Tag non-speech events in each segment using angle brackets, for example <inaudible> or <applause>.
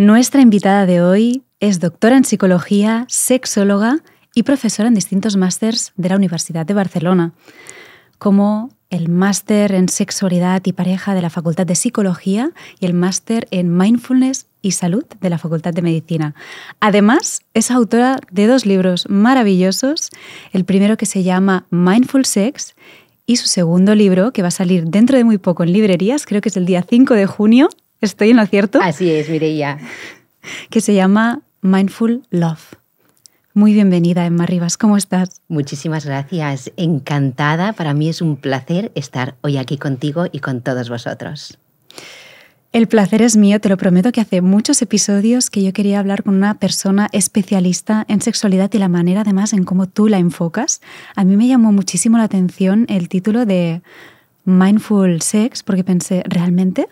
Nuestra invitada de hoy es doctora en psicología, sexóloga y profesora en distintos másters de la Universidad de Barcelona, como el máster en sexualidad y pareja de la Facultad de Psicología y el máster en mindfulness y salud de la Facultad de Medicina. Además, es autora de dos libros maravillosos, el primero que se llama Mindful Sex y su segundo libro, que va a salir dentro de muy poco en librerías, creo que es el día 5 de junio, Estoy en lo cierto. Así es, Mireia. Que se llama Mindful Love. Muy bienvenida, Emma Rivas. ¿Cómo estás? Muchísimas gracias. Encantada. Para mí es un placer estar hoy aquí contigo y con todos vosotros. El placer es mío, te lo prometo que hace muchos episodios que yo quería hablar con una persona especialista en sexualidad y la manera además en cómo tú la enfocas. A mí me llamó muchísimo la atención el título de Mindful Sex porque pensé, ¿realmente?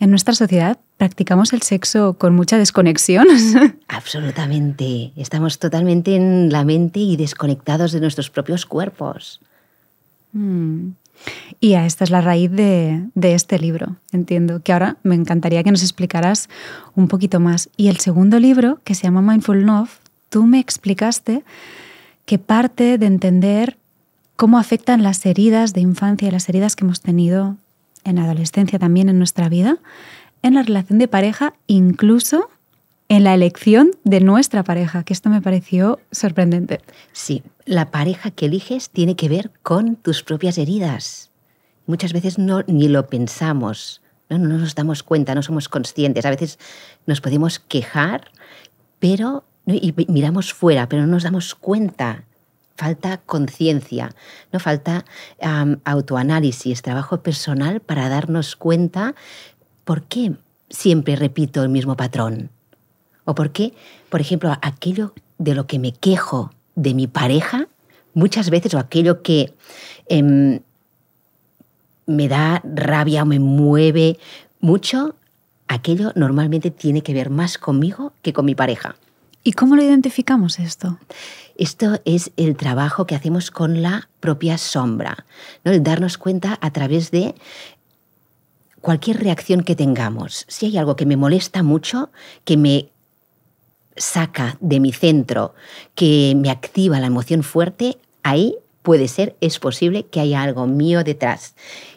En nuestra sociedad practicamos el sexo con mucha desconexión. <laughs> Absolutamente. Estamos totalmente en la mente y desconectados de nuestros propios cuerpos. Mm. Y a esta es la raíz de, de, este libro, entiendo, que ahora me encantaría que nos explicaras un poquito más. Y el segundo libro, que se llama Mindful Love, tú me explicaste que parte de entender cómo afectan las heridas de infancia y las heridas que hemos tenido en la adolescencia, también en nuestra vida, en la relación de pareja, incluso en la elección de nuestra pareja, que esto me pareció sorprendente. Sí, la pareja que eliges tiene que ver con tus propias heridas. Muchas veces no ni lo pensamos, no, nos damos cuenta, no somos conscientes. A veces nos podemos quejar, pero y miramos fuera, pero no nos damos cuenta falta conciencia, no falta autoanálisis, trabajo personal para darnos cuenta por qué siempre repito el mismo patrón. O por qué, por ejemplo, aquello de lo que me quejo de mi pareja, muchas veces, o aquello que em, me da rabia o me mueve mucho, aquello normalmente tiene que ver más conmigo que con mi pareja. ¿Y cómo lo identificamos esto? Esto es el trabajo que hacemos con la propia sombra, ¿no? el darnos cuenta a través de cualquier reacción que tengamos. Si hay algo que me molesta mucho, que me saca de mi centro, que me activa la emoción fuerte, ahí puede ser, es posible que haya algo mío detrás.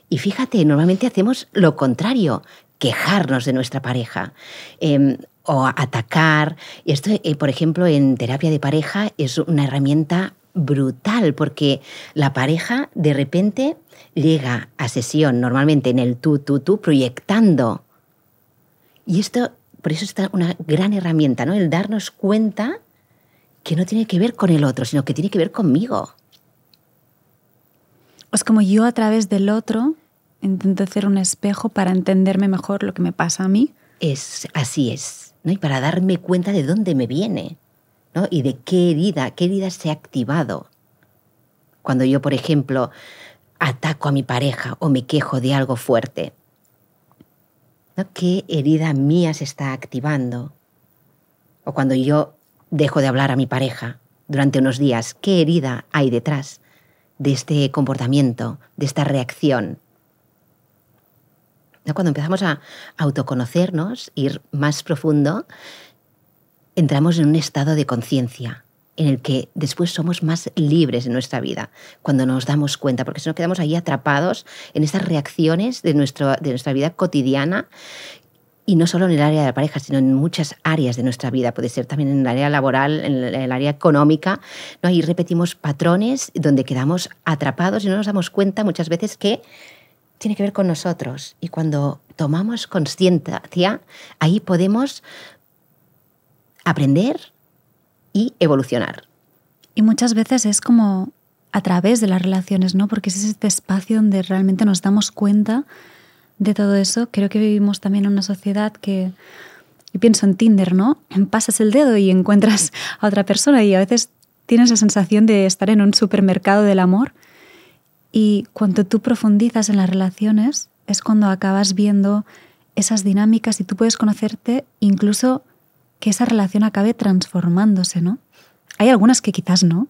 Y fíjate, normalmente hacemos lo contrario, quejarnos de nuestra pareja. Em, o atacar. Y esto, eh, por ejemplo, en terapia de pareja es una herramienta brutal porque la pareja de repente llega a sesión normalmente en el tú, tú, tú, proyectando. Y esto, por eso está una gran herramienta, ¿no? El darnos cuenta que no tiene que ver con el otro, sino que tiene que ver conmigo. Es como yo a través del otro intento hacer un espejo para entenderme mejor lo que me pasa a mí. Es así es y para darme cuenta de dónde me viene y de qué herida, qué herida se ha activado. Cuando yo, por ejemplo, ataco a mi pareja o me quejo de algo fuerte, ¿qué herida mía se está activando? O cuando yo dejo de hablar a mi pareja durante unos días, ¿qué herida hay detrás de este comportamiento, de esta reacción? Cuando empezamos a autoconocernos, ir más profundo, entramos en un estado de conciencia en el que después somos más libres en nuestra vida, cuando nos damos cuenta, porque si no quedamos ahí atrapados en estas reacciones de, nuestro, de nuestra vida cotidiana, y no solo en el área de la pareja, sino en muchas áreas de nuestra vida, puede ser también en el área laboral, en el área económica, ¿no? y repetimos patrones donde quedamos atrapados y no nos damos cuenta muchas veces que tiene que ver con nosotros. Y cuando tomamos conciencia, ahí podemos aprender y evolucionar. Y muchas veces es como a través de las relaciones, ¿no? Porque es este espacio donde realmente nos damos cuenta de todo eso. Creo que vivimos también en una sociedad que, y pienso en Tinder, ¿no? Pasas el dedo y encuentras a otra persona y a veces tienes la sensación de estar en un supermercado del amor y cuando tú profundizas en las relaciones, es cuando acabas viendo esas dinámicas y tú puedes conocerte incluso que esa relación acabe transformándose, ¿no? Hay algunas que quizás no,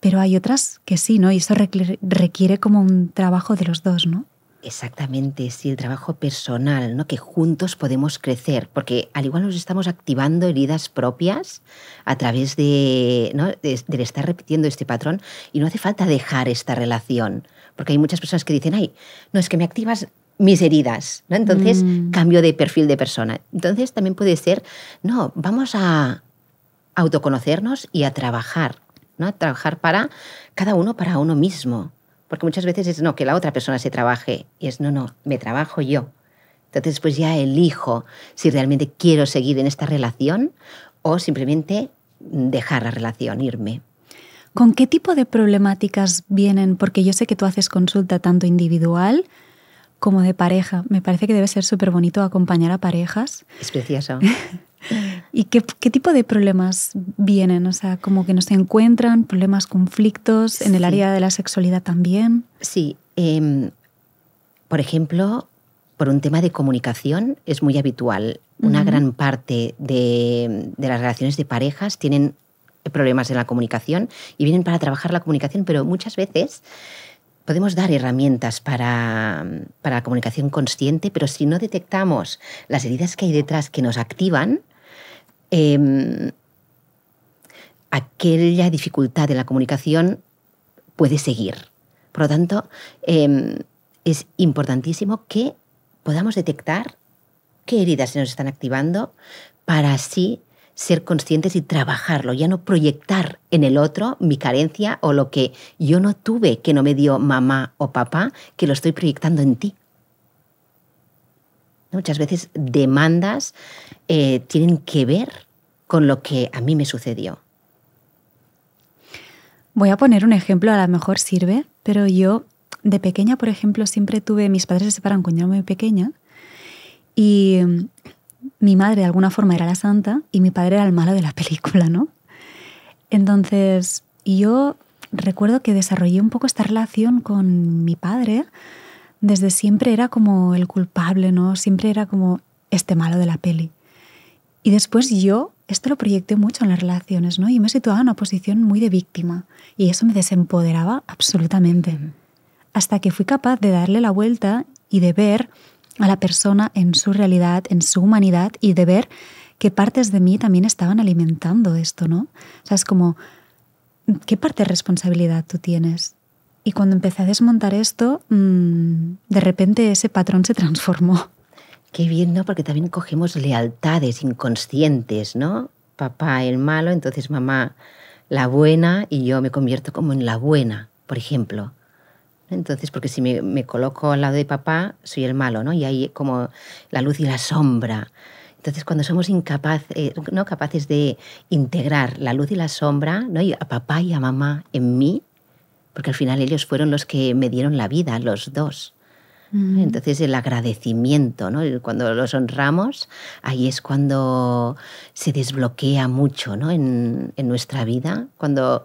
pero hay otras que sí, ¿no? Y eso requiere como un trabajo de los dos, ¿no? Exactamente, sí, el trabajo personal, ¿no? Que juntos podemos crecer, porque al igual nos estamos activando heridas propias a través de, ¿no? de estar repitiendo este patrón y no hace falta dejar esta relación, porque hay muchas personas que dicen, ay, no es que me activas mis heridas, ¿no? Entonces mm. cambio de perfil de persona. Entonces también puede ser, no, vamos a autoconocernos y a trabajar, ¿no? A trabajar para cada uno para uno mismo porque muchas veces es, no, que la otra persona se trabaje. Y es, no, no, me trabajo yo. Entonces, pues ya elijo si realmente quiero seguir en esta relación o simplemente dejar la relación, irme. ¿Con qué tipo de problemáticas vienen? Porque yo sé que tú haces consulta tanto individual como de pareja. Me parece que debe ser súper bonito acompañar a parejas. Es precioso. <laughs> ¿Y qué, tipo de problemas vienen? O sea, como que nos encuentran, problemas, conflictos en el área de la sexualidad también. Sí. Em, por ejemplo, por un tema de comunicación es muy habitual. Una gran parte de, las relaciones de parejas tienen problemas en la comunicación y vienen para trabajar la comunicación, pero muchas veces podemos dar herramientas para, la comunicación consciente, pero si no detectamos las heridas que hay detrás que nos activan, Em, aquella dificultad en la comunicación puede seguir. Por lo tanto, em, es importantísimo que podamos detectar qué heridas se nos están activando para así ser conscientes y trabajarlo, ya no proyectar en el otro mi carencia o lo que yo no tuve que no me dio mamá o papá, que lo estoy proyectando en ti. Muchas veces demandas eh, tienen que ver con lo que a mí me sucedió. Voy a poner un ejemplo, a lo mejor sirve, pero yo de pequeña, por ejemplo, siempre tuve, mis padres se separaron cuando yo era muy pequeña y mm, mi madre de alguna forma era la santa y mi padre era el malo de la <laughs> película, ¿no? Entonces yo recuerdo que desarrollé un poco esta relación con mi padre desde siempre era como el culpable, ¿no? Siempre era como este malo de la peli. Y después yo esto lo proyecté mucho en las relaciones, ¿no? Y me situaba en una posición muy de víctima y eso me desempoderaba absolutamente. Hasta que fui capaz de darle la vuelta y de ver a la persona en su realidad, en su humanidad y de ver que partes de mí también estaban alimentando esto, ¿no? O sea, es como, ¿qué parte de responsabilidad tú tienes? Y cuando empecé a desmontar esto, mm, de repente ese patrón se transformó. Qué bien, ¿no? Porque también cogemos lealtades inconscientes, ¿no? Papá el malo, entonces mamá la buena y yo me convierto como en la buena, por ejemplo. Entonces, porque si me, coloco al lado de papá, soy el malo, ¿no? Y hay como la luz y la sombra. Entonces, cuando somos incapaces, eh, ¿no? capaces de integrar la luz y la sombra, ¿no? Y a papá y a mamá en mí, porque al final ellos fueron los que me dieron la vida, los dos. Mm. Entonces el agradecimiento, ¿no? cuando los honramos, ahí es cuando se desbloquea mucho ¿no? en, nuestra vida, cuando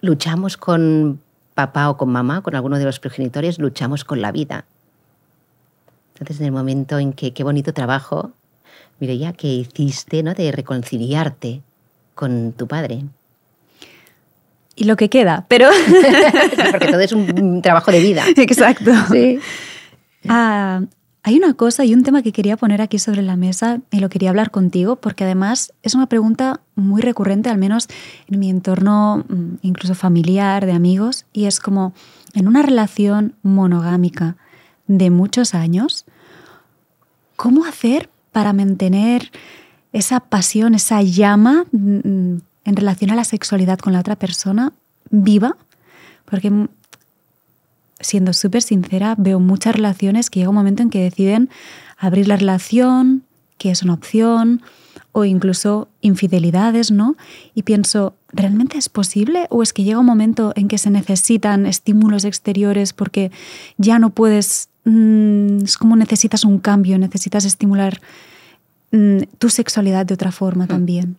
luchamos con papá o con mamá, con alguno de los progenitores, luchamos con la vida. Entonces, en el momento en que, qué bonito trabajo, ya que hiciste, ¿no? De reconciliarte con tu padre y lo que queda, pero... <laughs> porque todo es un trabajo de vida. Exacto. Ah, hay una cosa y un tema que quería poner aquí sobre la mesa y lo quería hablar contigo porque además es una pregunta muy recurrente, al menos en mi entorno mm, incluso familiar, de amigos, y es como en una relación monogámica de muchos años, ¿cómo hacer para mantener esa pasión, esa llama mm, en relación a la sexualidad con la otra persona viva, porque mm, siendo súper sincera, veo muchas relaciones que llega un momento en que deciden abrir la relación, que es una opción, o incluso infidelidades, ¿no? Y pienso, ¿realmente es posible? ¿O es que llega un momento en que se necesitan estímulos exteriores porque ya no puedes, mm, es como necesitas un cambio, necesitas estimular mm, tu sexualidad de otra forma también?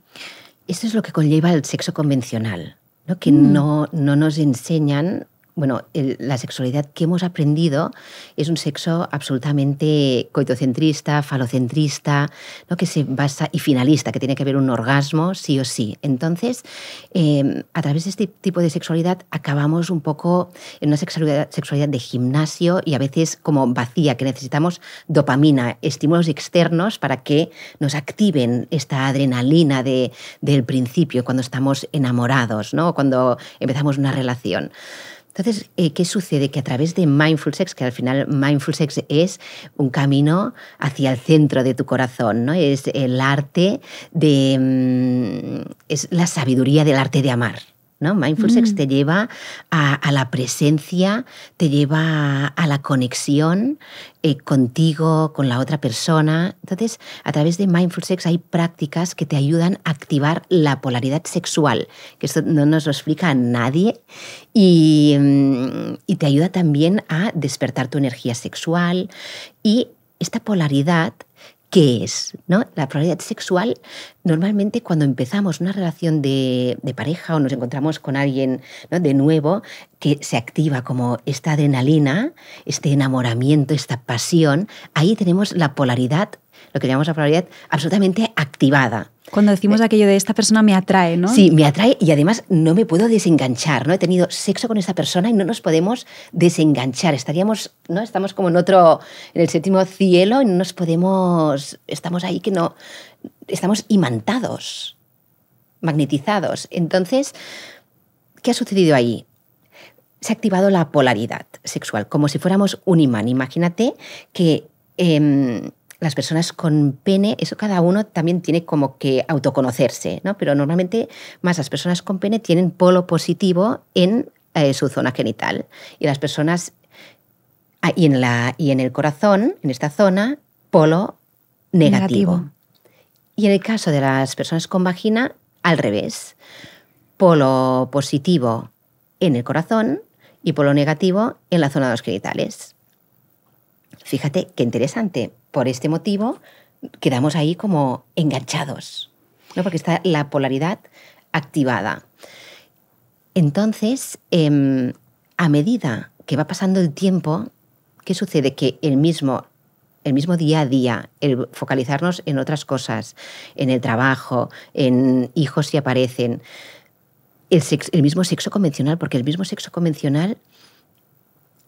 Eso es lo que conlleva el sexo convencional, ¿no? que mm. no, no nos enseñan bueno, la sexualidad que hemos aprendido es un sexo absolutamente coitocentrista, falocentrista, lo que se basa y finalista, que tiene que haber un orgasmo sí o sí. Entonces, em, a través de este tipo de sexualidad acabamos un poco en una sexualidad, sexualidad de gimnasio y a veces como vacía, que necesitamos dopamina, estímulos externos para que nos activen esta adrenalina de, del principio, cuando estamos enamorados, ¿no? cuando empezamos una relación. Entonces, eh, ¿qué sucede? Que a través de Mindful Sex, que al final Mindful Sex es un camino hacia el centro de tu corazón, ¿no? Es el arte de... Mm, es la sabiduría del arte de amar. Mindful Sex mm. te lleva a, la presencia, te lleva a, la conexión eh, contigo, con la otra persona. Entonces, a través de Mindful Sex hay prácticas que te ayudan a activar la polaridad sexual, que esto no nos lo explica a nadie, y mm, te ayuda también a despertar tu energía sexual. Y esta polaridad qué es. ¿no? La polaridad sexual, normalmente cuando empezamos una relación de, pareja o nos encontramos con alguien de nuevo, que se activa como esta adrenalina, este enamoramiento, esta pasión, ahí tenemos la polaridad lo que llamamos la polaridad absolutamente activada. Cuando decimos eh, aquello de esta persona me atrae, ¿no? Sí, me atrae y además no me puedo desenganchar, ¿no? He tenido sexo con esta persona y no nos podemos desenganchar. Estaríamos, ¿no? Estamos como en otro, en el séptimo cielo y no nos podemos, estamos ahí que no, estamos imantados, magnetizados. Entonces, ¿qué ha sucedido ahí? Se ha activado la polaridad sexual, como si fuéramos un imán. Imagínate que... Em, las personas con pene, eso cada uno también tiene como que autoconocerse, ¿no? Pero normalmente más las personas con pene tienen polo positivo en eh, su zona genital y las personas ah, y en la y en el corazón, en esta zona, polo negativo. negativo. Y en el caso de las personas con vagina, al revés. Polo positivo en el corazón y polo negativo en la zona de los genitales. Fíjate qué interesante. Por este motivo quedamos ahí como enganchados, ¿no? porque está la polaridad activada. Entonces, em, a medida que va pasando el tiempo, ¿qué sucede? Que el mismo, el mismo día a día, el focalizarnos en otras cosas, en el trabajo, en hijos si aparecen, el mismo sexo convencional, porque el mismo sexo convencional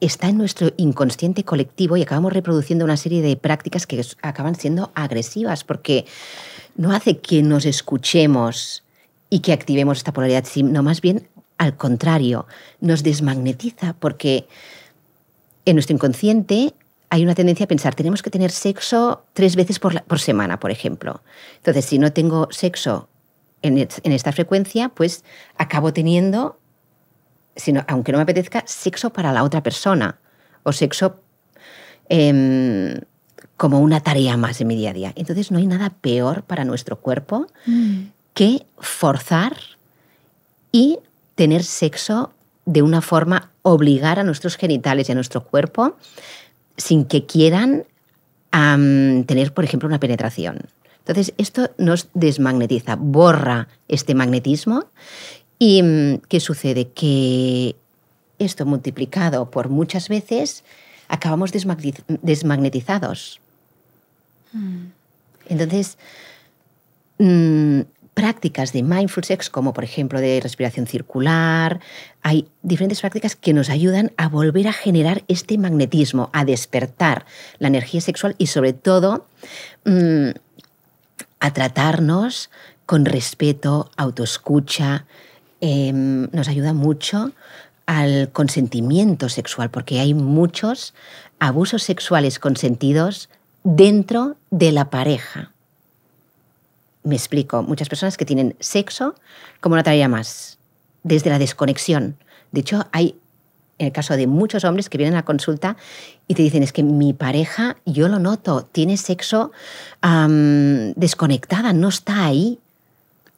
está en nuestro inconsciente colectivo y acabamos reproduciendo una serie de prácticas que acaban siendo agresivas porque no hace que nos escuchemos y que activemos esta polaridad, sino más bien al contrario, nos desmagnetiza porque en nuestro inconsciente hay una tendencia a pensar, tenemos que tener sexo tres veces por, semana, por ejemplo. Entonces, si no tengo sexo en esta frecuencia, pues acabo teniendo sino, aunque no me apetezca, sexo para la otra persona o sexo em, como una tarea más en mi día a día. Entonces no hay nada peor para nuestro cuerpo mm. que forzar y tener sexo de una forma obligar a nuestros genitales y a nuestro cuerpo sin que quieran tener, por ejemplo, una penetración. Entonces, esto nos desmagnetiza, borra este magnetismo ¿Y mm, qué sucede? Que esto multiplicado por muchas veces, acabamos desmagnetizados. Mm. Entonces, mm, prácticas de mindful sex, como por ejemplo de respiración circular, hay diferentes prácticas que nos ayudan a volver a generar este magnetismo, a despertar la energía sexual y sobre todo a tratarnos con respeto, autoescucha, Em, nos ayuda mucho al consentimiento sexual, porque hay muchos abusos sexuales consentidos dentro de la pareja. Me explico, muchas personas que tienen sexo como una tarea más, desde la desconexión. De hecho, hay, en el caso de muchos hombres que vienen a consulta y te dicen, es que mi pareja, yo lo noto, tiene sexo desconectada, no está ahí.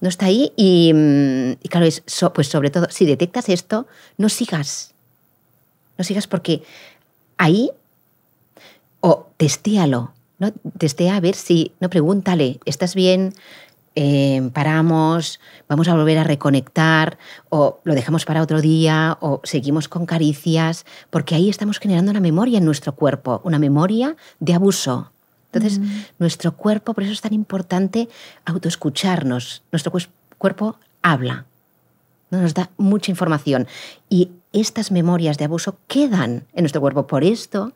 No está ahí y, mm, claro, es, pues sobre todo, si detectas esto, no sigas. No sigas porque ahí o testéalo, ¿no? Testea a ver si, no pregúntale, ¿estás bien? Eh, paramos, vamos a volver a reconectar, o lo dejamos para otro día, o seguimos con caricias, porque ahí estamos generando una memoria en nuestro cuerpo, una memoria de abuso. Entonces, mm. nuestro cuerpo, por eso es tan importante autoescucharnos. Nuestro cuerpo habla, nos da mucha información. Y estas memorias de abuso quedan en nuestro cuerpo. Por esto,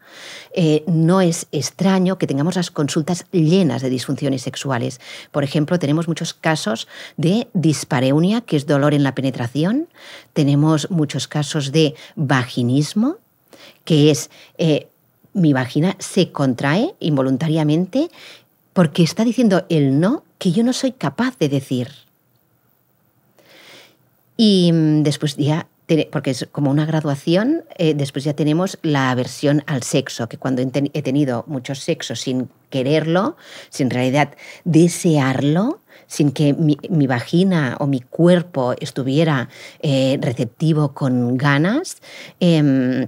eh, no es extraño que tengamos las consultas llenas de disfunciones sexuales. Por ejemplo, tenemos muchos casos de dispareunia, que es dolor en la penetración. Tenemos muchos casos de vaginismo, que es... Eh, mi vagina se contrae involuntariamente porque está diciendo el no que yo no soy capaz de decir. Y mm, después ya, porque es como una graduación, eh, después ya tenemos la aversión al sexo, que cuando he tenido mucho sexo sin quererlo, sin realidad desearlo, sin que mi, vagina o mi cuerpo estuviera eh, receptivo con ganas, em,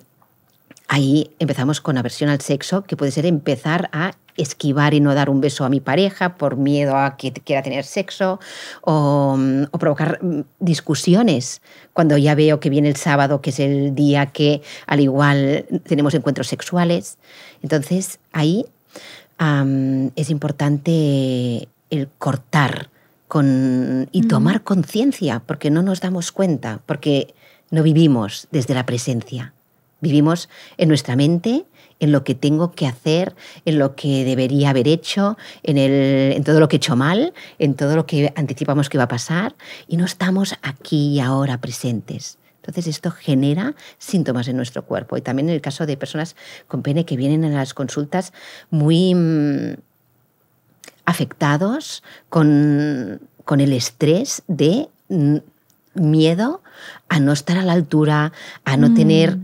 Ahí empezamos con aversión al sexo, que puede ser empezar a esquivar y no dar un beso a mi pareja por miedo a que quiera tener sexo o, mm, provocar mm, discusiones cuando ya veo que viene el sábado, que es el día que al igual tenemos encuentros sexuales. Entonces ahí es importante el cortar y mm. tomar conciencia, porque no nos damos cuenta, porque no vivimos desde la presencia. Vivimos en nuestra mente, en lo que tengo que hacer, en lo que debería haber hecho, en, todo lo que he hecho mal, en todo lo que anticipamos que va a pasar, y no estamos aquí y ahora presentes. Entonces esto genera síntomas en nuestro cuerpo. Y también en el caso de personas con pene que vienen a las consultas muy mm, afectados con, con el estrés de mm, miedo a no estar a la altura, a no mm. tener...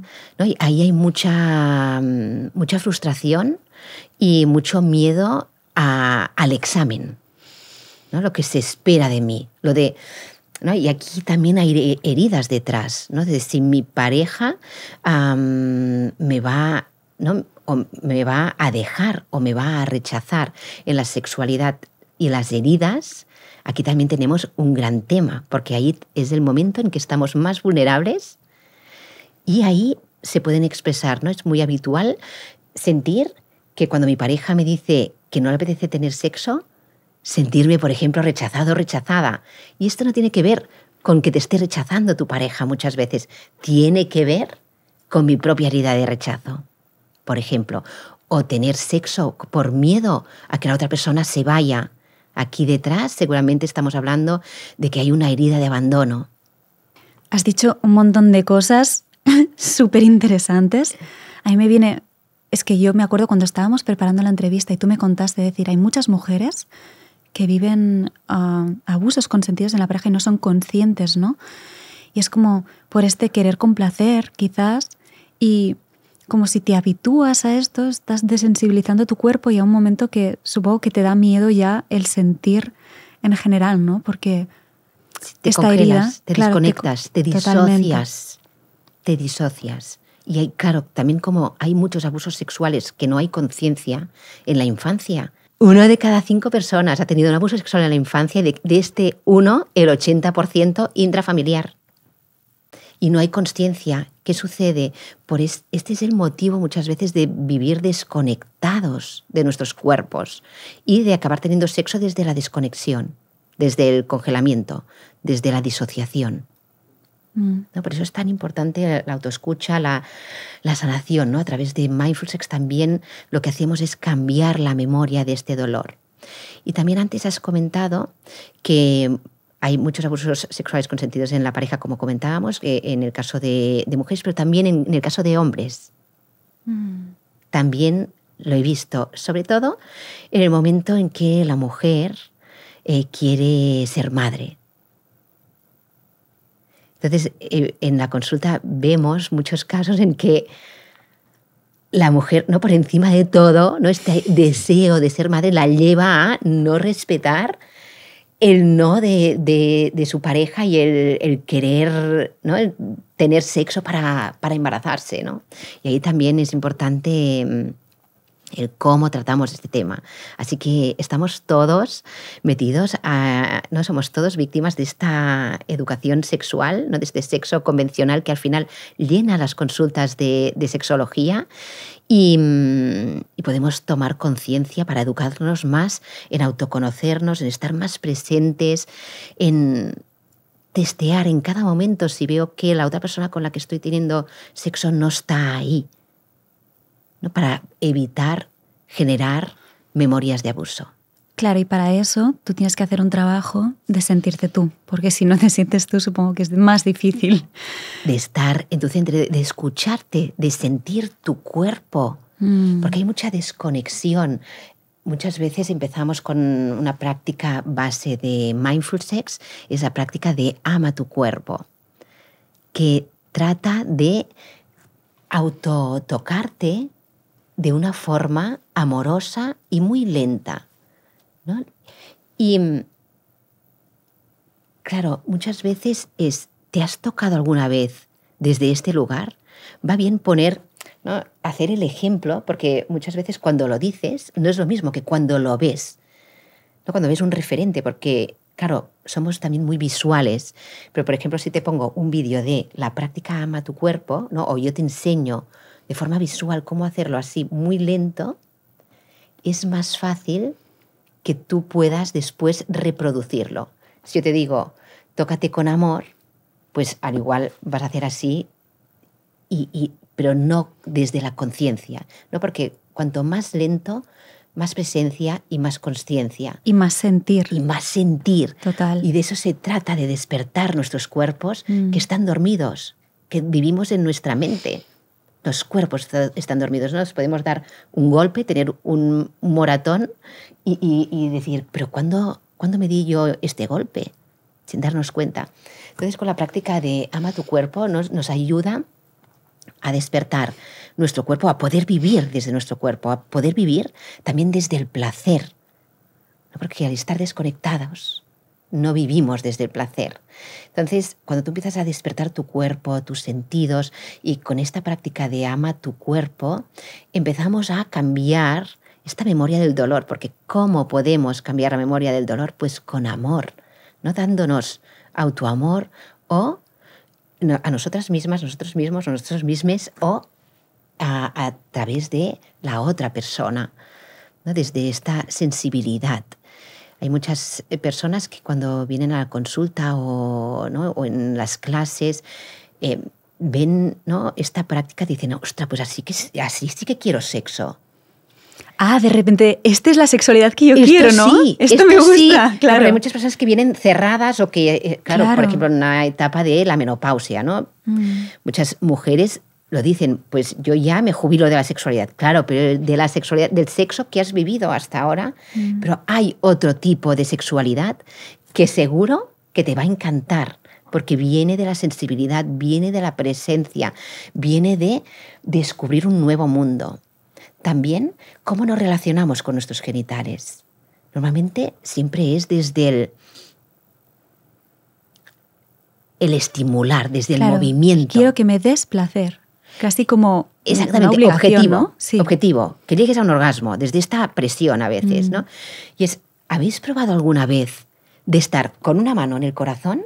ahí hay mucha, mm, mucha frustración y mucho miedo al examen, lo que se espera de mí, lo de... Y aquí también hay heridas detrás, ¿no? de si mi pareja me va... me va a dejar o me va a rechazar en la sexualidad y las heridas aquí también tenemos un gran tema, porque ahí es el momento en que estamos más vulnerables y ahí se pueden expresar, ¿no? Es muy habitual sentir que cuando mi pareja me dice que no le apetece tener sexo, sentirme, por ejemplo, rechazado o rechazada. Y esto no tiene que ver con que te esté rechazando tu pareja muchas veces, tiene que ver con mi propia herida de rechazo. Por ejemplo, o tener sexo por miedo a que la otra persona se vaya Aquí detrás seguramente estamos hablando de que hay una herida de abandono. Has dicho un montón de cosas súper <laughs> interesantes. A mí me viene, es que yo me acuerdo cuando estábamos preparando la entrevista y tú me contaste decir, hay muchas mujeres que viven ah, abusos consentidos en la pareja y no son conscientes, ¿no? Y es como por este querer complacer, quizás, y como si te habitúas a esto, estás desensibilizando tu cuerpo y a un momento que supongo que te da miedo ya el sentir en general, ¿no? Porque te esta te desconectas, te, disocias, te disocias. Y hay, claro, también como hay muchos abusos sexuales que no hay conciencia en la infancia. Uno de cada cinco personas ha tenido un abuso sexual en la infancia y de, de este uno, el 80% intrafamiliar y no hay conciencia. ¿Qué sucede? Por este es el motivo muchas veces de vivir desconectados de nuestros cuerpos y de acabar teniendo sexo desde la desconexión, desde el congelamiento, desde la disociación. Mm. ¿No? Por eso es tan importante la autoescucha, la, sanación. ¿no? A través de Mindful Sex también lo que hacemos es cambiar la memoria de este dolor. Y también antes has comentado que hay muchos abusos sexuales consentidos en la pareja, como comentábamos, eh, en el caso de, mujeres, pero también en, el caso de hombres. Mm. También lo he visto, sobre todo en el momento en que la mujer eh, quiere ser madre. Entonces, eh, en la consulta vemos muchos casos en que la mujer, no por encima de todo, ¿no? este deseo de ser madre la lleva a no respetar el no de, su pareja y el, querer, ¿no? tener sexo para, embarazarse, Y ahí también es importante mm, el cómo tratamos este tema. Así que estamos todos metidos, no somos todos víctimas de esta educación sexual, no de este sexo convencional que al final llena las consultas de, de sexología Mm, y, podemos tomar conciencia para educarnos más en autoconocernos, en estar más presentes, en testear en cada momento si veo que la otra persona con la que estoy teniendo sexo no está ahí, para evitar generar memorias de abuso. Claro, y para eso tú tienes que hacer un trabajo de sentirte tú, porque si no te sientes tú, supongo que es más difícil. De estar en tu centro, de escucharte, de sentir tu cuerpo, mm. porque hay mucha desconexión. Muchas veces empezamos con una práctica base de mindful sex, es la práctica de ama tu cuerpo, que trata de autotocarte de una forma amorosa y muy lenta y mm, claro, muchas veces es, ¿te has tocado alguna vez desde este lugar? Va bien poner, ¿no? hacer el ejemplo, porque muchas veces cuando lo dices no es lo mismo que cuando lo ves, ¿no? cuando ves un referente, porque claro, somos también muy visuales, pero por ejemplo si te pongo un vídeo de la práctica ama tu cuerpo, ¿no? o yo te enseño de forma visual cómo hacerlo así muy lento, es más fácil que tú puedas después reproducirlo. Si yo te digo, tócate con amor, pues al igual vas a hacer así, y, pero no desde la conciencia, ¿no? porque cuanto más lento, más presencia y más conciencia. Y más sentir. Y más sentir. Total. Y de eso se trata, de despertar nuestros cuerpos que mm. están dormidos, que vivimos en nuestra mente los cuerpos están dormidos. ¿no? Nos podemos dar un golpe, tener un moratón y, decir, pero ¿cuándo, me di yo este golpe? Sin darnos cuenta. Entonces, con la práctica de ama tu cuerpo, nos, nos ayuda a despertar nuestro cuerpo, a poder vivir desde nuestro cuerpo, a poder vivir también desde el placer. Porque al estar desconectados no vivimos desde el placer. Entonces, cuando tú empiezas a despertar tu cuerpo, tus sentidos, y con esta práctica de ama tu cuerpo, empezamos a cambiar esta memoria del dolor, porque ¿cómo podemos cambiar la memoria del dolor? Pues con amor, no dándonos autoamor o a nosotras mismas, nosotros mismos, nosotros mismes o a, través de la otra persona, desde esta sensibilidad. Hay muchas eh, personas que cuando vienen a la consulta o, en las clases eh, ven esta práctica y dicen, ostra, pues así, que, así sí que quiero sexo. Ah, de repente, esta es la sexualidad que yo quiero, ¿no? Sí, esto, me gusta. claro. Hay muchas personas que vienen cerradas o que, eh, claro, por ejemplo, en una etapa de la menopausia, ¿no? Mm. Muchas mujeres lo dicen, pues yo ya me jubilo de la sexualidad, claro, pero de la sexualidad, del sexo que has vivido hasta ahora, mm. pero hay otro tipo de sexualidad que seguro que te va a encantar, porque viene de la sensibilidad, viene de la presencia, viene de descubrir un nuevo mundo. También cómo nos relacionamos con nuestros genitales. Normalmente siempre es desde el, el estimular, desde el movimiento. Quiero que me des placer. Casi como Exactamente, objetivo, objetivo, que llegues a un orgasmo, desde esta presión a veces, mm. ¿no? Y es, ¿habéis probado alguna vez de estar con una mano en el corazón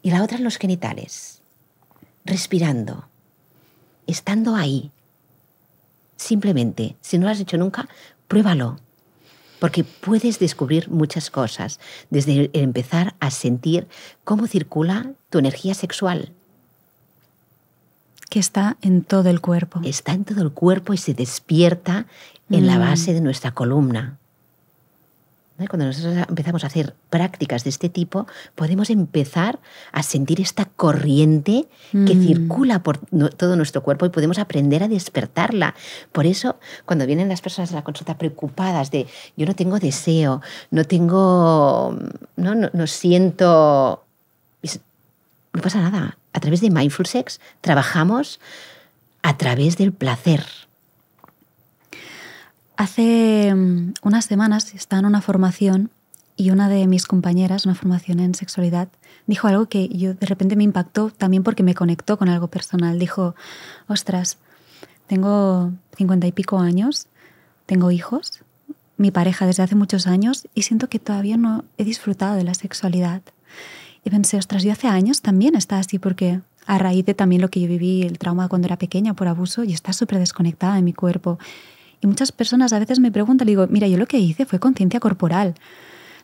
y la otra en los genitales? Respirando, estando ahí. Simplemente, si no lo has hecho nunca, pruébalo porque puedes descubrir muchas cosas, desde empezar a sentir cómo circula tu energía sexual, que está en todo el cuerpo. Está en todo el cuerpo y se despierta en la mm. base de nuestra columna. Cuando nosotros empezamos a hacer prácticas de este tipo, podemos empezar a sentir esta corriente que mm. circula por todo nuestro cuerpo y podemos aprender a despertarla. Por eso, cuando vienen las personas a la consulta preocupadas de yo no tengo deseo, no tengo, no, no siento no pasa nada. A través de Mindful Sex trabajamos a través del placer. Hace mm, unas semanas estaba en una formación y una de mis compañeras, una formación en sexualidad, dijo algo que yo de repente me impactó también porque me conectó con algo personal. Dijo, ostras, tengo cincuenta y pico años, tengo hijos, mi pareja desde hace muchos años y siento que todavía no he disfrutado de la sexualidad. Y pensé, ostras, yo hace años también estaba así porque a raíz de también lo que yo viví, el trauma cuando era pequeña por abuso, y está súper desconectada de mi cuerpo. Y muchas personas a veces me preguntan, digo, mira, yo lo que hice fue conciencia corporal.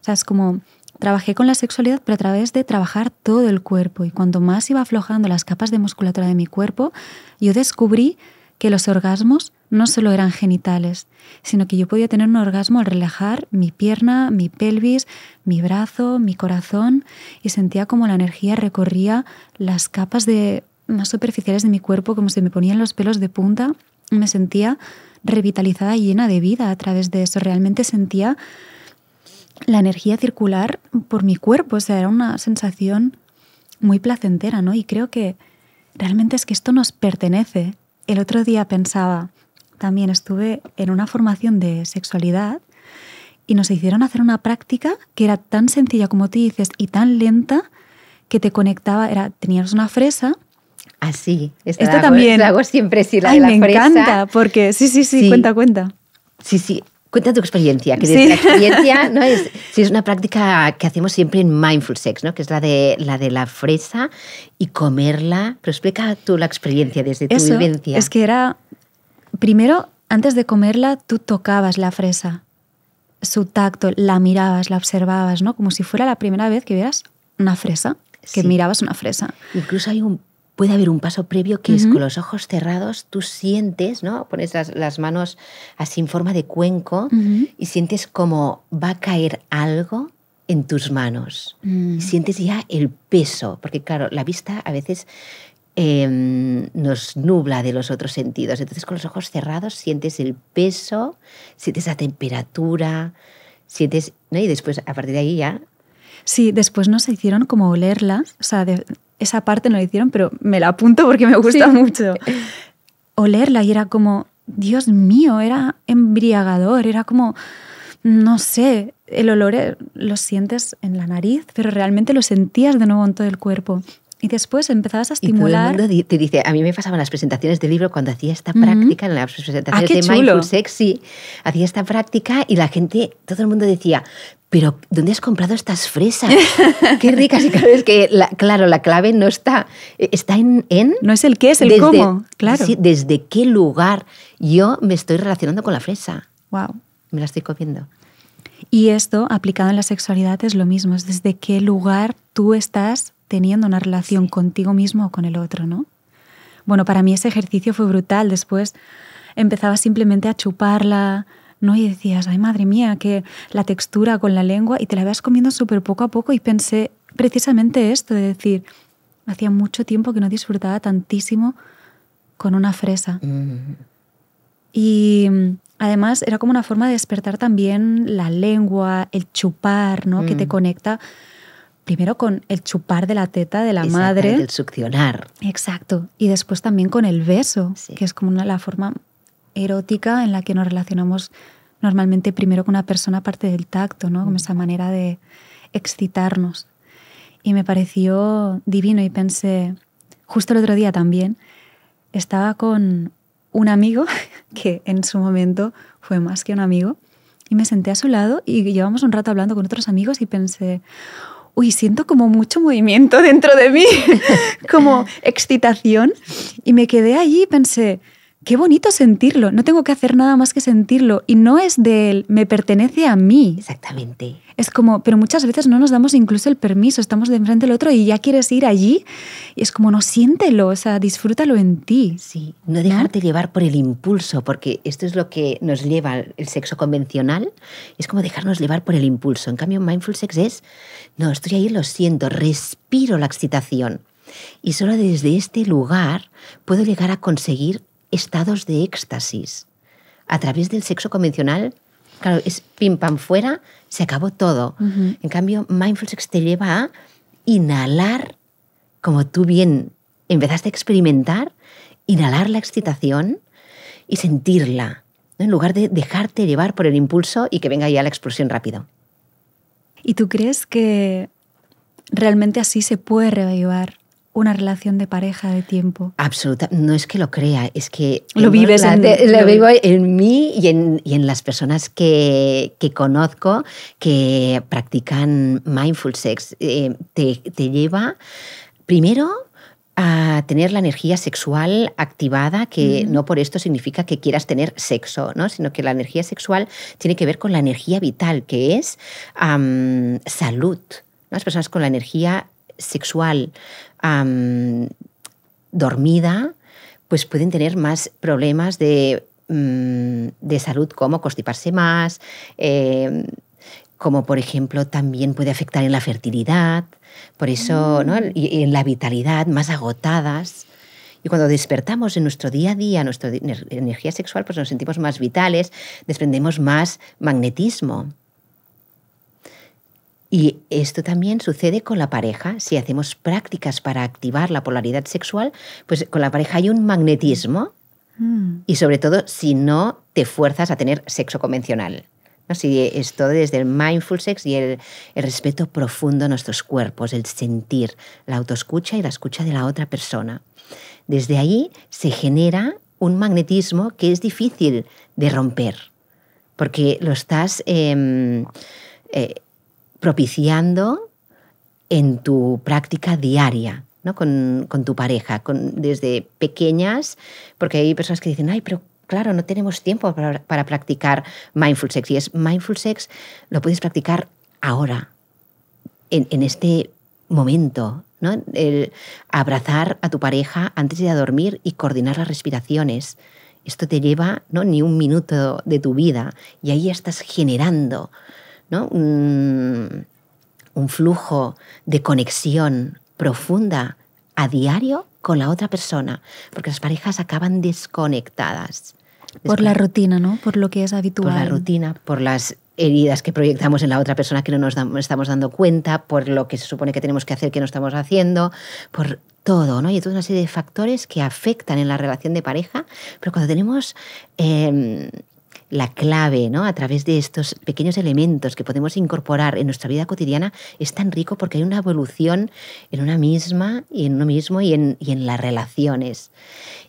O sea, es como, trabajé con la sexualidad, pero a través de trabajar todo el cuerpo. Y cuando más iba aflojando las capas de musculatura de mi cuerpo, yo descubrí que los orgasmos no solo eran genitales, sino que yo podía tener un orgasmo al relajar mi pierna, mi pelvis, mi brazo, mi corazón, y sentía como la energía recorría las capas de más superficiales de mi cuerpo, como si me ponían los pelos de punta, me sentía revitalizada y llena de vida a través de eso. Realmente sentía la energía circular por mi cuerpo, o sea, era una sensación muy placentera, ¿no? Y creo que realmente es que esto nos pertenece. El otro día pensaba, también estuve en una formación de sexualidad y nos hicieron hacer una práctica que era tan sencilla como tú dices y tan lenta que te conectaba, era, tenías una fresa. Así, ah, esta, también. La hago siempre, sí, la de la me encanta, porque sí, sí, sí, cuenta, cuenta. Sí, sí, Cuenta tu experiencia, que la experiencia <laughs> ¿no? es, sí, es una práctica que hacemos siempre en Mindful Sex, ¿no? que es la de, la de la fresa y comerla. Pero explica tú la experiencia desde tu vivencia. Es que era Primero, antes de comerla, tú tocabas la fresa, su tacto, la mirabas, la observabas, ¿no? Como si fuera la primera vez que vieras una fresa, que mirabas una fresa. Incluso hay un puede haber un paso previo que es con los ojos cerrados, tú sientes, ¿no? Pones las, manos así en forma de cuenco y sientes como va a caer algo en tus manos. Mm. sientes ya el peso, porque claro, la vista a veces Em, nos nubla de los otros sentidos. Entonces con los ojos cerrados sientes el peso, sientes la temperatura, sientes... Y después, a partir de ahí ya... Sí, después nos hicieron como olerla. o sea, esa parte no la hicieron, pero me la apunto porque me gusta mucho. <laughs> Olerla y era como, Dios mío, era embriagador, era como, no sé, el olor eh, lo sientes en la nariz, pero realmente lo sentías de nuevo en todo el cuerpo. Y después empezabas a estimular. Y todo el mundo te dice, a mí me pasaban las presentaciones del libro cuando hacía esta práctica, en las presentaciones ah, de chulo. Sexy, hacía esta práctica y la gente, todo el mundo decía, pero ¿dónde has comprado estas fresas? <laughs> Qué ricas. Y claro, es que, la, claro, la clave no está, está en, No es el qué, es el cómo, claro. Sí, desde qué lugar yo me estoy relacionando con la fresa. Wow. Me la estoy comiendo. Y esto, aplicado en la sexualidad, es lo mismo, es desde qué lugar tú estás teniendo una relación contigo mismo o con el otro, ¿no? Bueno, para mí ese ejercicio fue brutal. Después empezaba simplemente a chuparla, ¿no? Y decías, ay, madre mía, que la textura con la lengua, y te la vas comiendo súper poco a poco. Y pensé precisamente esto, de decir, hacía mucho tiempo que no disfrutaba tantísimo con una fresa. Mm. Y mm, además era como una forma de despertar también la lengua, el chupar, ¿no? Que te mm. conecta primero con el chupar de la teta de la madre. El succionar. Exacto. Y después también con el beso, que es como una, la forma erótica en la que nos relacionamos normalmente primero con una persona aparte del tacto, ¿no? Con mm. esa manera de excitarnos. Y me pareció divino y pensé, justo el otro día también, estaba con un amigo <laughs> que en su momento fue más que un amigo y me senté a su lado y llevamos un rato hablando con otros amigos y pensé, uy, siento como mucho movimiento <laughs> dentro de mí, como excitación. Y me quedé allí y pensé, qué bonito sentirlo, no tengo que hacer nada más que sentirlo y no es de él, me pertenece a mí. Exactamente. Es como, pero muchas veces no nos damos incluso el permiso, estamos de enfrente del otro y ya quieres ir allí y es como, no, siéntelo, o sea, disfrútalo en ti. Sí, no dejarte llevar por el impulso, porque esto es lo que nos lleva el sexo convencional, es como dejarnos llevar por el impulso. En cambio, Mindful Sex es, no, estoy ahí, lo siento, respiro la excitación. Y solo desde este lugar puedo llegar a conseguir estados de éxtasis. A través del sexo convencional, claro, es pim pam fuera, se acabó todo. En cambio, Mindful Sex te lleva a inhalar, como tú bien empezaste a experimentar, inhalar la excitación y sentirla, en lugar de dejarte llevar por el impulso y que venga ya la explosión rápido. ¿Y tú crees que realmente así se puede reavivar una relación de pareja de tiempo. Absoluta. No es que lo crea, es que... Lo vives vivo en mí y en, las personas que, conozco que practican mindful sex. Eh, te, lleva, primero, a tener la energía sexual activada, que no por esto significa que quieras tener sexo, ¿no? sino que la energía sexual tiene que ver con la energía vital, que es salud. Las personas con la energía sexual dormida, pues pueden tener más problemas de, mm, salud como constiparse más, em, como por ejemplo también puede afectar en la fertilidad, por eso, mm. ¿no? en la vitalidad, más agotadas. Y cuando despertamos en nuestro día a día, nuestra energía sexual, pues nos sentimos más vitales, desprendemos más magnetismo. Y esto también sucede con la pareja. Si hacemos prácticas para activar la polaridad sexual, pues con la pareja hay un magnetismo. Mm. Y sobre todo si no te fuerzas a tener sexo convencional. Si esto desde el mindful sex y el, respeto profundo a nuestros cuerpos, el sentir, la autoescucha y la escucha de la otra persona. Desde ahí se genera un magnetismo que es difícil de romper, porque lo estás... Em, eh, propiciando en tu práctica diaria. ¿no? Con, tu pareja, con, desde pequeñas, porque hay personas que dicen, ay, pero claro, no tenemos tiempo para, practicar mindful sex. Y es mindful sex, lo puedes practicar ahora, en, este momento, ¿no? El abrazar a tu pareja antes de dormir y coordinar las respiraciones. Esto te lleva ¿no? ni un minuto de tu vida y ahí estás generando un, flujo de conexión profunda a diario con la otra persona, porque las parejas acaban desconectadas. por la rutina, ¿no? Por lo que es habitual. Por la rutina, por las heridas que proyectamos en la otra persona que no nos estamos dando cuenta, por lo que se supone que tenemos que hacer que no estamos haciendo, por todo, ¿no? Y toda una serie de factores que afectan en la relación de pareja, pero cuando tenemos em, la clave, ¿no? A través de estos pequeños elementos que podemos incorporar en nuestra vida cotidiana es tan rico porque hay una evolución en una misma y en uno mismo y en, las relaciones.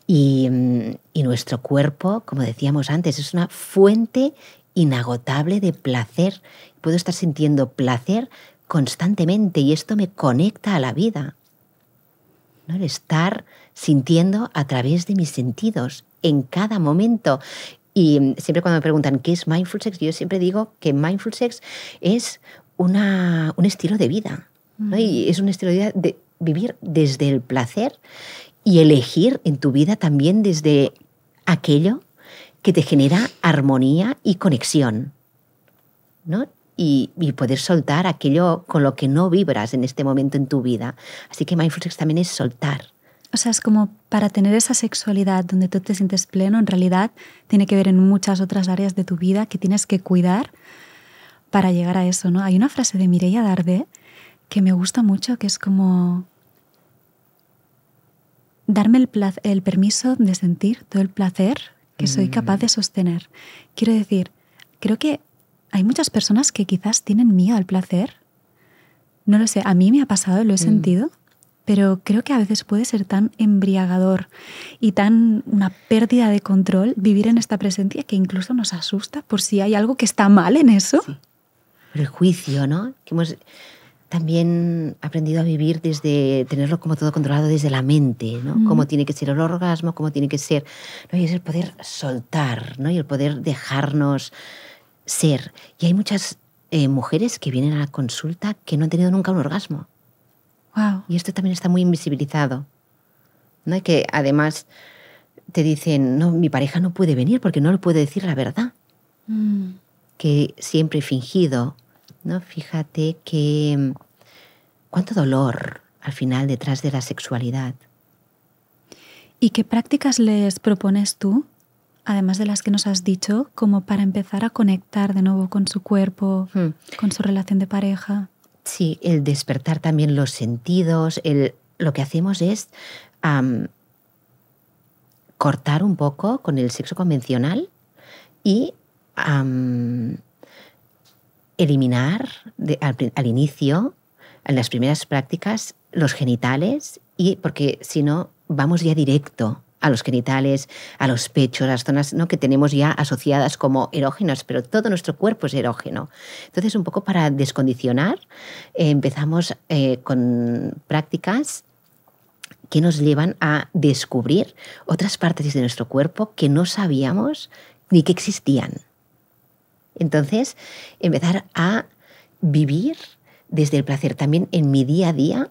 Mm, y, nuestro cuerpo, como decíamos antes, es una fuente inagotable de placer. Puedo estar sintiendo placer constantemente y esto me conecta a la vida. ¿no? El estar sintiendo a través de mis sentidos en cada momento. Y mm, siempre cuando me preguntan qué es mindful sex, yo siempre digo que mindful sex es un estilo de vida. Mm. Y es un estilo de vida de vivir desde el placer y elegir en tu vida también desde aquello que te genera armonía y conexión. Y, poder soltar aquello con lo que no vibras en este momento en tu vida. Así que Mindful Sex también es soltar. O sea, es como para tener esa sexualidad donde tú te sientes pleno, en realidad tiene que ver en muchas otras áreas de tu vida que tienes que cuidar para llegar a eso, ¿no? Hay una frase de Mireia Darde que me gusta mucho, que es como darme el, el permiso de sentir todo el placer que soy mm. capaz de sostener. Quiero decir, creo que hay muchas personas que quizás tienen miedo al placer. No lo sé, a mí me ha pasado, lo he mm. sentido, pero creo que a veces puede ser tan embriagador y tan una pérdida de control vivir en esta presencia que incluso nos asusta por si hay algo que está mal en eso. el juicio, ¿no? Que hemos también aprendido a vivir desde tenerlo como todo controlado desde la mente, ¿no? Cómo tiene que ser el orgasmo, cómo tiene que ser, ¿no? Y es el poder soltar, ¿no? Y el poder dejarnos ser. Y hay muchas eh, mujeres que vienen a la consulta que no han tenido nunca un orgasmo. Y esto también está muy invisibilizado. ¿no? Que además te dicen, no, mi pareja no puede venir porque no le puede decir la verdad. Mm. Que siempre he fingido. ¿no? Fíjate que mm, cuánto dolor al final detrás de la sexualidad. ¿Y qué prácticas les propones tú, además de las que nos has dicho, como para empezar a conectar de nuevo con su cuerpo, hmm. con su relación de pareja? Sí, el despertar también los sentidos, el, lo que hacemos es cortar un poco con el sexo convencional y eliminar al, al, inicio, en las primeras prácticas, los genitales, y porque si no, vamos ya directo a los genitales, a los pechos, a las zonas ¿no? que tenemos ya asociadas como erógenas, pero todo nuestro cuerpo es erógeno. Entonces, un poco para descondicionar, eh, empezamos eh, con prácticas que nos llevan a descubrir otras partes de nuestro cuerpo que no sabíamos ni que existían. Entonces, empezar a vivir desde el placer también en mi día a día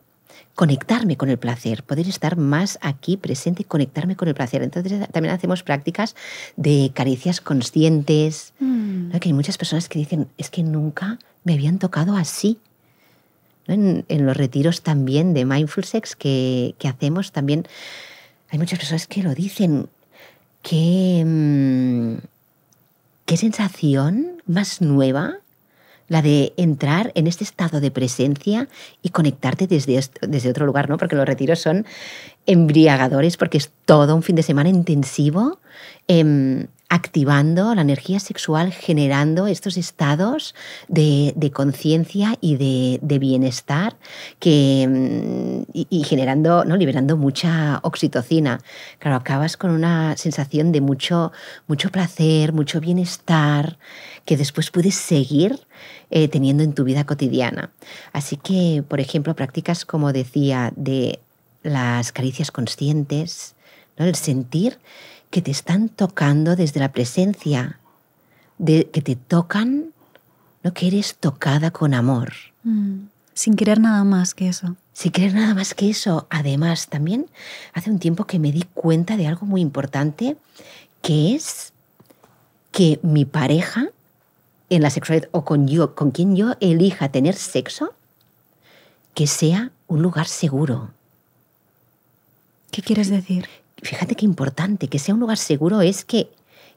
conectarme con el placer, poder estar más aquí presente y conectarme con el placer. Entonces también hacemos prácticas de caricias conscientes, mm. que hay muchas personas que dicen, es que nunca me habían tocado así. En, los retiros también de Mindful Sex que, hacemos también, hay muchas personas que lo dicen, que... Mm, ¿Qué sensación más nueva la de entrar en este estado de presencia y conectarte desde, desde otro lugar, ¿no? Porque los retiros son embriagadores, porque es todo un fin de semana intensivo. Em, activando la energía sexual, generando estos estados de, conciencia y de, bienestar que, mm, y, generando, ¿no? liberando mucha oxitocina. Claro, acabas con una sensación de mucho, mucho placer, mucho bienestar, que después puedes seguir eh, teniendo en tu vida cotidiana. Así que, por ejemplo, prácticas como decía de las caricias conscientes, ¿no? el sentir que te están tocando desde la presencia, de, que te tocan, no que eres tocada con amor. Mm, sin querer nada más que eso. Sin querer nada más que eso. Además, también hace un tiempo que me di cuenta de algo muy importante, que es que mi pareja en la sexualidad o con, con quien yo elija tener sexo, que sea un lugar seguro. ¿Qué quieres decir? fíjate qué importante, que sea un lugar seguro es que,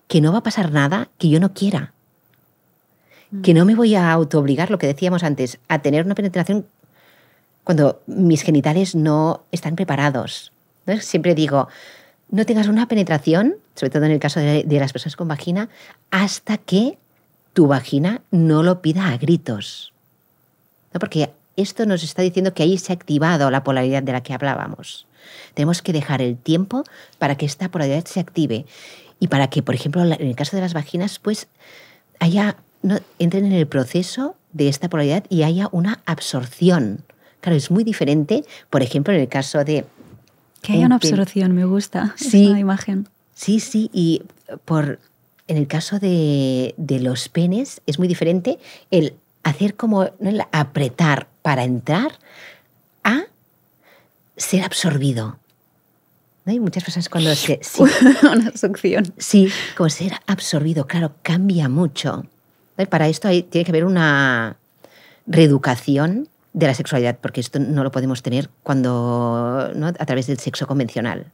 que no va a pasar nada que yo no quiera. Que mm. no me voy a autoobligar, lo que decíamos antes, a tener una penetración cuando mis genitales no están preparados. Siempre digo, no tengas una penetración, sobre todo en el caso de, las personas con vagina, hasta que tu vagina no lo pida a gritos. Porque esto nos está diciendo que ahí se ha activado la polaridad de la que hablábamos. Tenemos que dejar el tiempo para que esta polaridad se active y para que, por ejemplo, en el caso de las vaginas, pues haya, entren en el proceso de esta polaridad y haya una absorción. Claro, es muy diferente, por ejemplo, en el caso de... Que haya una absorción, me gusta <laughs> sí, imagen. Sí, sí, y por, en el caso de, los penes es muy diferente el hacer como apretar para entrar ser absorbido. Hay muchas cosas cuando <laughs> se... Sí, <laughs> una succión. Sí, como ser absorbido, claro, cambia mucho. Para esto hay, tiene que haber una reeducación de la sexualidad, porque esto no lo podemos tener cuando a través del sexo convencional.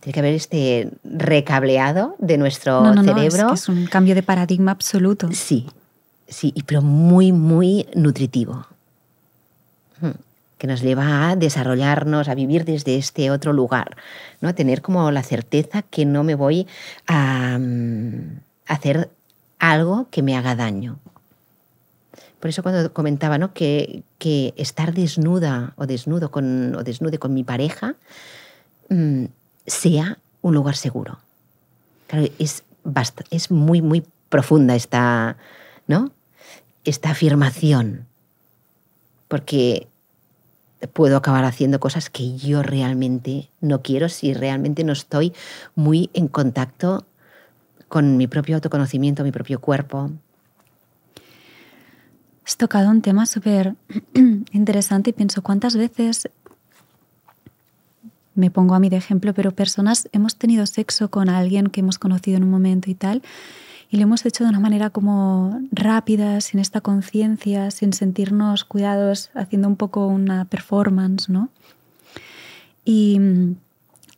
Tiene que haber este recableado de nuestro no, no, cerebro. Es, un cambio de paradigma absoluto. Sí, sí, pero muy, muy nutritivo. Mm que nos lleva a desarrollarnos, a vivir desde este otro lugar, ¿no? A tener como la certeza que no me voy a, mm, hacer algo que me haga daño. Por eso cuando comentaba que, estar desnuda o desnudo con, desnude con mi pareja mm, sea un lugar seguro. es, es muy, muy profunda esta, ¿no? esta afirmación. Porque puedo acabar haciendo cosas que yo realmente no quiero si realmente no estoy muy en contacto con mi propio autoconocimiento, mi propio cuerpo. Has tocado un tema súper <clears throat> interesante y pienso cuántas veces me pongo a mí de ejemplo, pero personas hemos tenido sexo con alguien que hemos conocido en un momento y tal, y lo hemos hecho de una manera como rápida, sin esta conciencia, sin sentirnos cuidados, haciendo un poco una performance, ¿no? Y mm,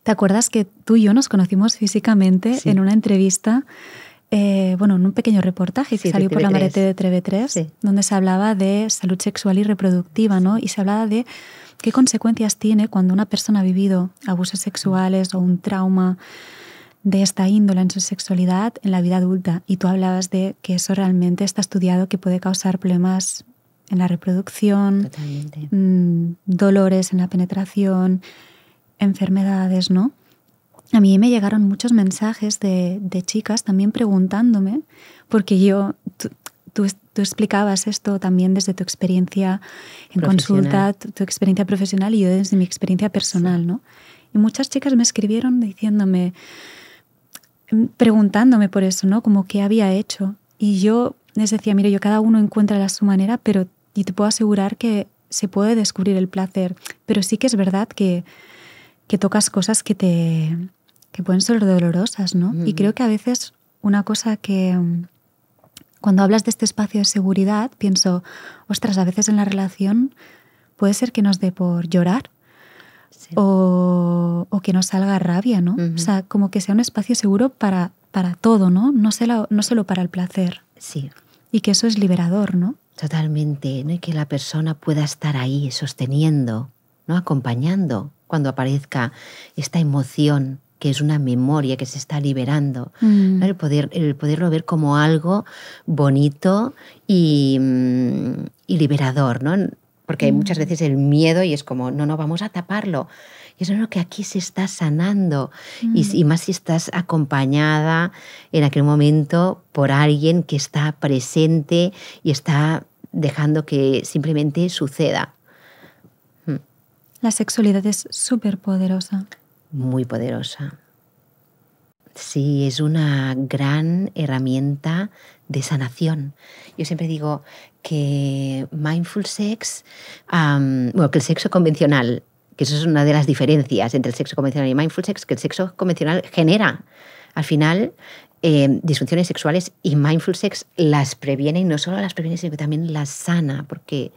te acuerdas que tú y yo nos conocimos físicamente en una entrevista, eh, bueno, en un pequeño reportaje que salió por la Marete de Treve 3, donde se hablaba de salud sexual y reproductiva, ¿no? Y se hablaba de qué consecuencias tiene cuando una persona ha vivido abusos sexuales o un trauma de esta índole en su sexualidad en la vida adulta. Y tú hablabas de que eso realmente está estudiado, que puede causar problemas en la reproducción, mm, dolores en la penetración, enfermedades, ¿no? A mí me llegaron muchos mensajes de, chicas también preguntándome, porque yo, tú, explicabas esto también desde tu experiencia en consulta, tu, experiencia profesional y yo desde mi experiencia personal, ¿no? Y muchas chicas me escribieron diciéndome, Em, preguntándome por eso, ¿no? Como qué había hecho. Y yo les decía, mira, yo cada uno encuentra la su manera, pero y te puedo asegurar que se puede descubrir el placer. Pero sí que es verdad que, que tocas cosas que te que pueden ser dolorosas, ¿no? Y creo que a veces una cosa que cuando hablas de este espacio de seguridad, pienso, ostras, a veces en la relación puede ser que nos dé por llorar o, que no salga rabia, ¿no? O sea, como que sea un espacio seguro para, para todo, ¿no? No, solo, no solo para el placer. Sí. Y que eso es liberador, ¿no? Totalmente, ¿no? Y que la persona pueda estar ahí sosteniendo, ¿no? Acompañando cuando aparezca esta emoción que es una memoria que se está liberando. Mm. El, poder, el poderlo ver como algo bonito y, mm, y liberador, ¿no? Porque hay muchas mm. veces el miedo y es como, no, no, vamos a taparlo. Y eso es lo que aquí se está sanando. Y, mm. más si estás acompañada en aquel momento por alguien que está presente y está dejando que simplemente suceda. Mm. La sexualidad es súper poderosa. Muy poderosa. Sí, es una gran herramienta de sanación. Yo siempre digo que mindful sex, que el sexo convencional, que eso es una de las diferencias entre el sexo convencional y mindful sex, que el sexo convencional genera al final em, disfunciones sexuales y mindful sex las previene y no solo las previene, sino que también las sana, porque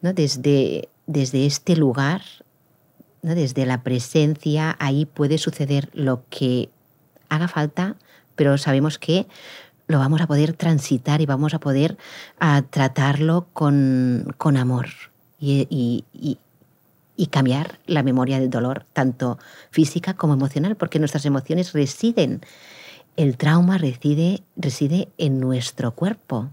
¿no? desde, desde este lugar, ¿no? desde la presencia, ahí puede suceder lo que haga falta, pero sabemos que lo vamos a poder transitar y vamos a poder a ah, tratarlo con, amor y, cambiar la memoria del dolor, tanto física como emocional, porque nuestras emociones residen, el trauma reside, reside en nuestro cuerpo,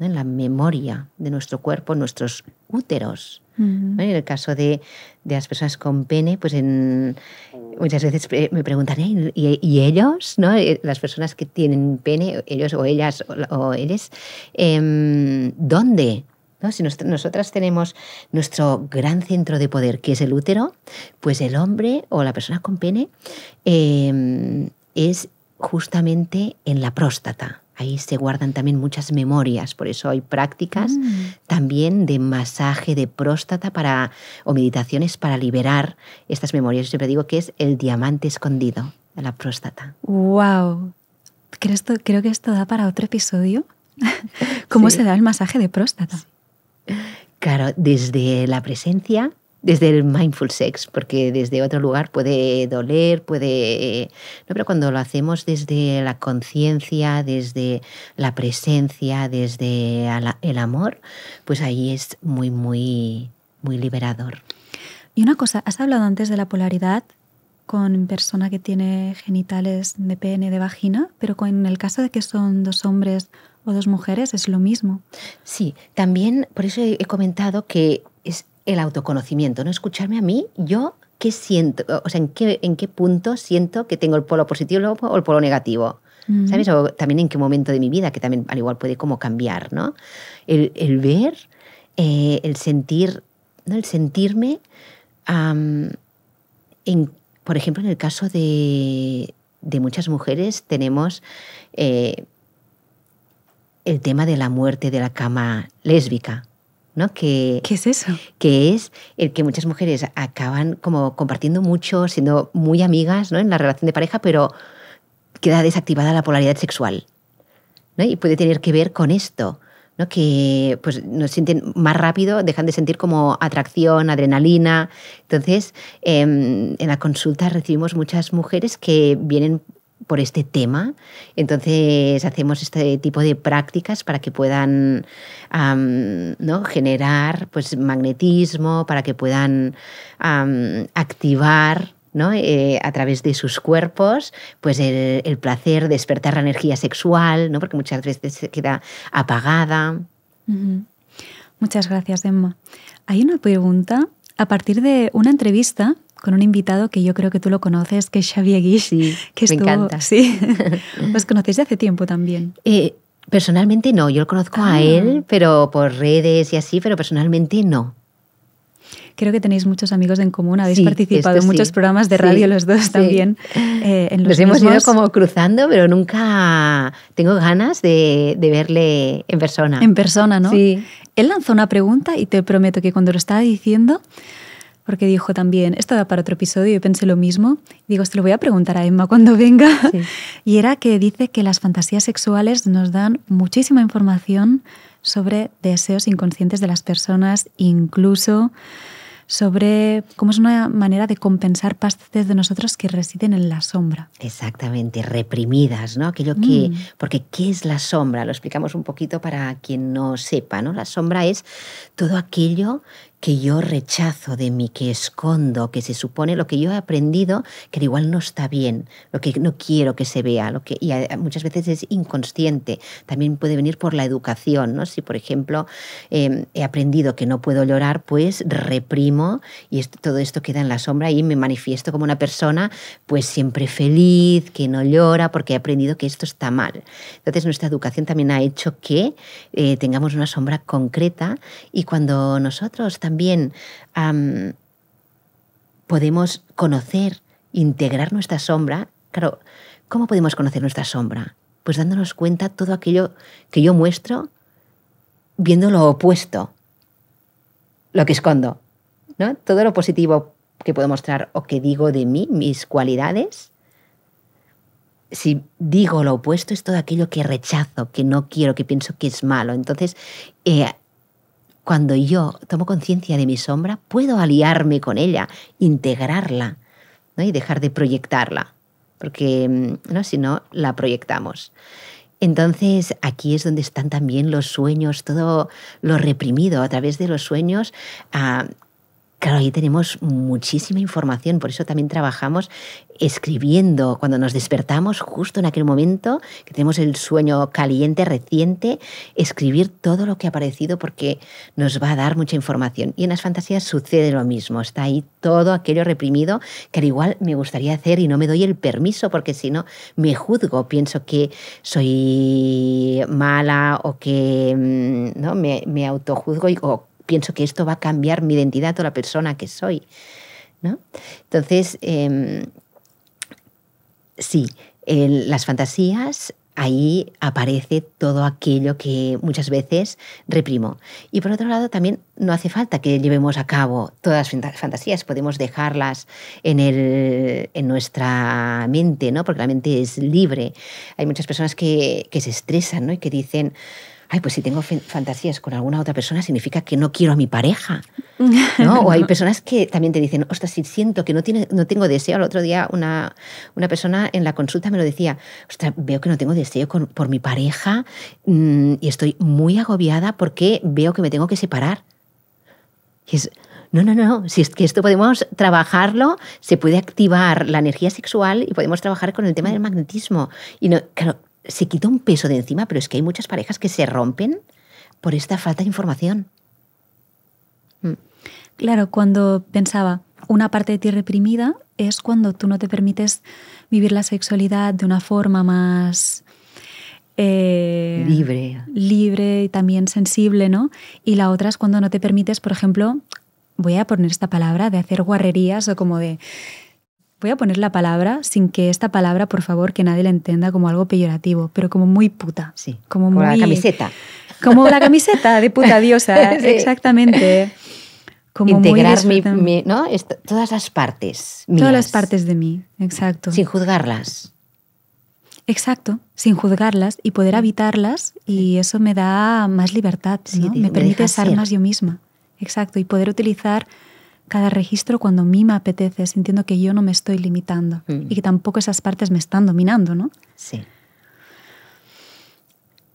en la memoria de nuestro cuerpo, nuestros úteros en el caso de, las personas con pene, pues muchas veces eh, me preguntan, ¿Y, ellos? ¿no? Eh, las personas que tienen pene, ellos o ellas o, o eres, em, ¿dónde? Si nosotras tenemos nuestro gran centro de poder, que es el útero, pues el hombre o la persona con pene em, es justamente en la próstata. Ahí se guardan también muchas memorias, por eso hay prácticas mm. también de masaje de próstata para, o meditaciones para liberar estas memorias. Yo siempre digo que es el diamante escondido de la próstata. ¡Wow! Creo, creo que esto da para otro episodio. <laughs> ¿Cómo se da el masaje de próstata? Claro, desde la presencia desde el mindful sex, porque desde otro lugar puede doler, puede... No, pero cuando lo hacemos desde la conciencia, desde la presencia, desde el amor, pues ahí es muy, muy, muy liberador. Y una cosa, has hablado antes de la polaridad con persona que tiene genitales de pene, de vagina, pero en el caso de que son dos hombres o dos mujeres es lo mismo. Sí, también por eso he comentado que el autoconocimiento, no escucharme a mí, yo qué siento, o sea, en qué, en qué punto siento que tengo el polo positivo o el polo negativo. ¿Sabes? O también en qué momento de mi vida, que también al igual puede como cambiar, ¿no? El, ver, eh, el sentir, ¿no? El sentirme, por ejemplo, en el caso de, muchas mujeres tenemos eh, el tema de la muerte de la cama lésbica, que, ¿Qué es eso? Que es el que muchas mujeres acaban como compartiendo mucho, siendo muy amigas ¿no? en la relación de pareja, pero queda desactivada la polaridad sexual. ¿no? Y puede tener que ver con esto, ¿no? que pues, nos sienten más rápido, dejan de sentir como atracción, adrenalina. Entonces, em, en la consulta recibimos muchas mujeres que vienen por este tema. Entonces hacemos este tipo de prácticas para que puedan ¿no? generar pues, magnetismo, para que puedan activar ¿no? Eh, a través de sus cuerpos, pues el, placer, despertar la energía sexual, ¿no? porque muchas veces se queda apagada. Muchas gracias, Emma. Hay una pregunta a partir de una entrevista con un invitado que yo creo que tú lo conoces, que es Xavier Guish. que me encanta. Sí. ¿Los <laughs> conocéis de hace tiempo también? Eh, personalmente no, yo lo conozco a ah. él, pero por redes y así, pero personalmente no. Creo que tenéis muchos amigos en común, habéis participado en muchos programas de radio los dos también. Eh, los Nos hemos ido como cruzando, pero nunca tengo ganas de, de, verle en persona. En persona, ¿no? Sí. Él lanzó una pregunta y te prometo que cuando lo estaba diciendo porque dijo también, esto da para otro episodio, y pensé lo mismo, digo, se lo voy a preguntar a Emma cuando venga, <laughs> y era que dice que las fantasías sexuales nos dan muchísima información sobre deseos inconscientes de las personas, incluso sobre cómo es una manera de compensar pastes de nosotros que residen en la sombra. Exactamente, reprimidas, ¿no? Aquello que. Mm. Porque, ¿qué es la sombra? Lo explicamos un poquito para quien no sepa, ¿no? La sombra es todo aquello que yo rechazo, de mí que escondo, que se supone lo que yo he aprendido, que igual no está bien, lo que no quiero que se vea, lo que y muchas veces es inconsciente. También puede venir por la educación, ¿no? Si por ejemplo em, he aprendido que no puedo llorar, pues reprimo y todo esto queda en la sombra y me manifiesto como una persona pues siempre feliz, que no llora, porque he aprendido que esto está mal. Entonces nuestra educación también ha hecho que eh, tengamos una sombra concreta y cuando nosotros también también podemos conocer, integrar nuestra sombra. Claro, ¿cómo podemos conocer nuestra sombra? Pues dándonos cuenta todo aquello que yo muestro viendo lo opuesto, lo que escondo, ¿no? Todo lo positivo que puedo mostrar o que digo de mí, mis cualidades, si digo lo opuesto es todo aquello que rechazo, que no quiero, que pienso que es malo. Entonces, eh, cuando yo tomo conciencia de mi sombra, puedo aliarme con ella, integrarla ¿no? y dejar de proyectarla, porque mm, ¿no? si no, la proyectamos. Entonces, aquí es donde están también los sueños, todo lo reprimido a través de los sueños. Ah, Claro, ahí tenemos muchísima información, por eso también trabajamos escribiendo, cuando nos despertamos justo en aquel momento, que tenemos el sueño caliente, reciente, escribir todo lo que ha aparecido porque nos va a dar mucha información. Y en las fantasías sucede lo mismo, está ahí todo aquello reprimido que al igual me gustaría hacer y no me doy el permiso porque si no me juzgo, pienso que soy mala o que mm, no me, me autojuzgo y, o pienso que esto va a cambiar mi identidad o la persona que soy. Entonces, em, sí, en las fantasías ahí aparece todo aquello que muchas veces reprimo. Y por otro lado, también no hace falta que llevemos a cabo todas las fantasías, podemos dejarlas en, nuestra mente, ¿no? porque la mente es libre. Hay muchas personas que, se estresan y que dicen, ay, pues si tengo fantasías con alguna otra persona significa que no quiero a mi pareja. ¿no? O hay <laughs> personas que también te dicen, ostras, si siento que no, tiene, no tengo deseo. El otro día una, una persona en la consulta me lo decía, ostras, veo que no tengo deseo por mi pareja mm, y estoy muy agobiada porque veo que me tengo que separar. Y es, no, no, no, si es que esto podemos trabajarlo, se puede activar la energía sexual y podemos trabajar con el tema del magnetismo. Y no, claro, se quita un peso de encima, pero es que hay muchas parejas que se rompen por esta falta de información. Mm. Claro, cuando pensaba, una parte de ti reprimida es cuando tú no te permites vivir la sexualidad de una forma más... Eh, libre. Libre y también sensible, ¿no? Y la otra es cuando no te permites, por ejemplo, voy a poner esta palabra, de hacer guarrerías o como de voy a poner la palabra sin que esta palabra, por favor, que nadie la entienda como algo peyorativo, pero como muy puta. Sí. Como, la camiseta. Como la camiseta de puta diosa, <laughs> exactamente. Como Integrar mi, ¿no? todas las partes. Todas las partes de mí, exacto. Sin juzgarlas. Exacto, sin juzgarlas y poder habitarlas y eso me da más libertad, me permite ser más yo misma. Exacto, y poder utilizar cada registro cuando a mí me apetece, sintiendo que yo no me estoy limitando mm. y que tampoco esas partes me están dominando, ¿no? Sí.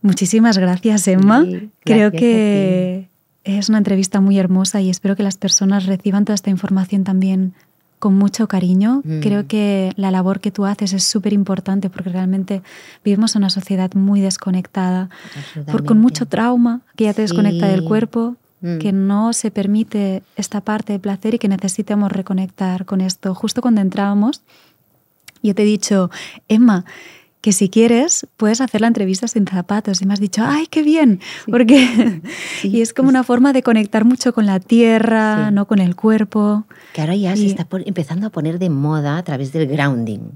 Muchísimas gracias, Emma. Creo que es una entrevista muy hermosa y espero que las personas reciban toda esta información también con mucho cariño. Mm. Creo que la labor que tú haces es súper importante porque realmente vivimos en una sociedad muy desconectada, por, con mucho trauma, que ya te desconecta del cuerpo, Mm. que no se permite esta parte de placer y que necesitamos reconectar con esto. Justo cuando entrábamos, yo te he dicho, Emma, que si quieres puedes hacer la entrevista sin zapatos. Y me has dicho, ¡ay, qué bien! Porque <laughs> <laughs> y es como una forma de conectar mucho con la tierra, no con el cuerpo. Que ahora ya se está empezando a poner de moda a través del grounding.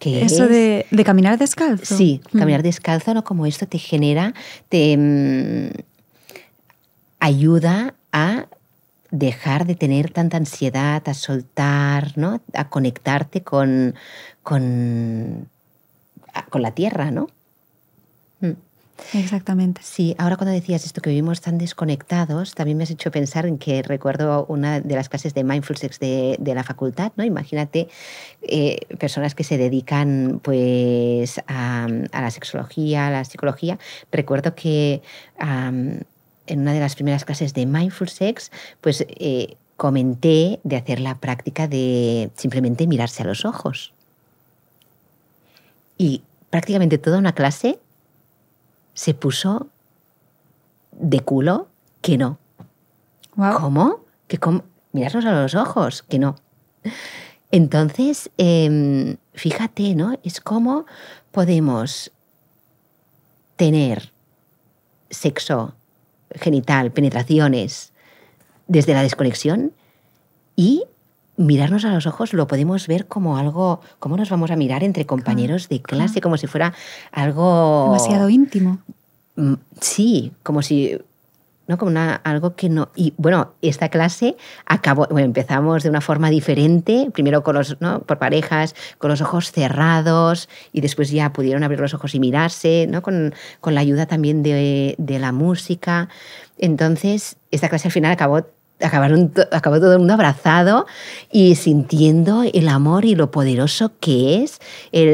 Que Eso de, caminar descalzo. Sí, mm. caminar descalzo, ¿no? Como esto te genera, te mm, ayuda a dejar de tener tanta ansiedad, a soltar, ¿no? a conectarte con, con, la tierra, ¿no? Mm. Exactamente. Sí, ahora cuando decías esto que vivimos tan desconectados, también me has hecho pensar en que recuerdo una de las clases de Mindful Sex de la facultad, ¿no? Imagínate eh, personas que se dedican pues a, la sexología, a la psicología. Recuerdo que en una de las primeras clases de Mindful Sex, pues eh, comenté de hacer la práctica de simplemente mirarse a los ojos. Y prácticamente toda una clase se puso de culo que no. ¿Cómo? ¿Que Mirarnos a los ojos, que no. Entonces, em, fíjate, ¿no? Es como podemos tener sexo genital, penetraciones, desde la desconexión y mirarnos a los ojos lo podemos ver como algo, cómo nos vamos a mirar entre compañeros de clase, como si fuera algo... Demasiado íntimo. Mm, sí, como si como algo que no... Y bueno, esta clase acabó, empezamos de una forma diferente, primero con los, ¿no? por parejas, con los ojos cerrados y después ya pudieron abrir los ojos y mirarse, ¿no? con, con la ayuda también de, de, la música. Entonces, esta clase al final acabó... Acabaron, acabó todo el mundo abrazado y sintiendo el amor y lo poderoso que es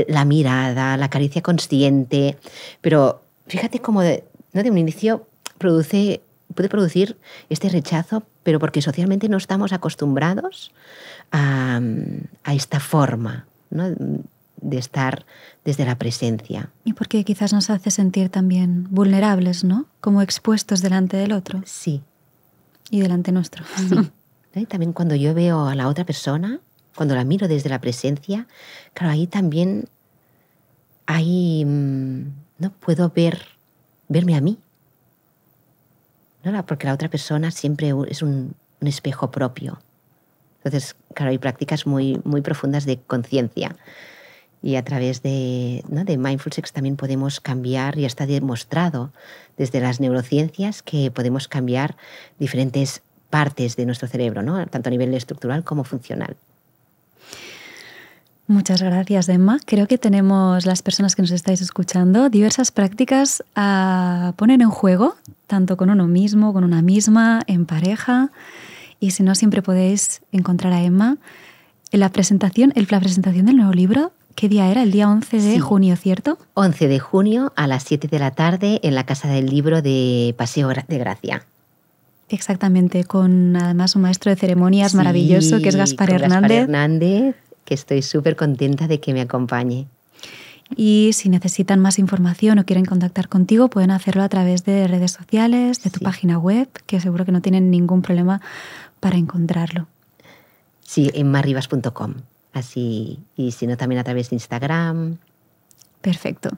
la mirada, la caricia consciente. Pero fíjate cómo ¿no? de un inicio produce puede producir este rechazo, pero porque socialmente no estamos acostumbrados a, esta forma de estar desde la presencia. Y porque quizás nos hace sentir también vulnerables, ¿no? Como expuestos delante del otro. Sí. Y delante nuestro. Sí. También cuando yo veo a la otra persona, cuando la miro desde la presencia, claro, ahí también ahí mm, no puedo ver verme a mí porque la otra persona siempre es un, espejo propio. Entonces, claro, hay prácticas muy, muy profundas de conciencia. Y a través de, ¿no? de Mindful también podemos cambiar, y está demostrado desde las neurociencias que podemos cambiar diferentes partes de nuestro cerebro, ¿no? tanto a nivel estructural como funcional. Muchas gracias, Emma. Creo que tenemos las personas que nos estáis escuchando diversas prácticas a poner en juego, tanto con uno mismo, con una misma, en pareja. Y si no, siempre podéis encontrar a Emma en la presentación, en la presentación del nuevo libro. ¿Qué día era? El día 11 de junio, ¿cierto? 11 de junio a las 7 de la tarde en la Casa del Libro de Paseo de Gracia. Exactamente, con además un maestro de ceremonias maravilloso que es Gaspar Hernández. Gaspar Hernández que estoy súper contenta de que me acompañe. Y si necesitan más información o quieren contactar contigo, pueden hacerlo a través de redes sociales, de tu página web, que seguro que no tienen ningún problema para encontrarlo. Sí, en Así, y si no, también a través de Instagram. Perfecto.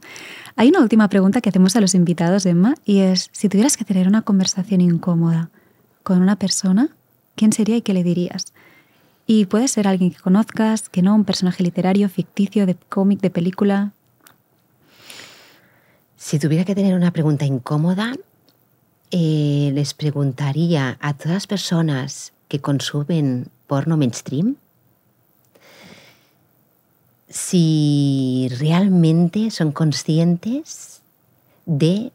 Hay una última pregunta que hacemos a los invitados, Emma, y es, si tuvieras que tener una conversación incómoda con una persona, ¿quién sería y qué le dirías? Y puede ser alguien que conozcas, que no, un personaje literario, ficticio, de cómic, de película. Si tuviera que tener una pregunta incómoda, eh, les preguntaría a todas las personas que consumen porno mainstream si realmente son conscientes de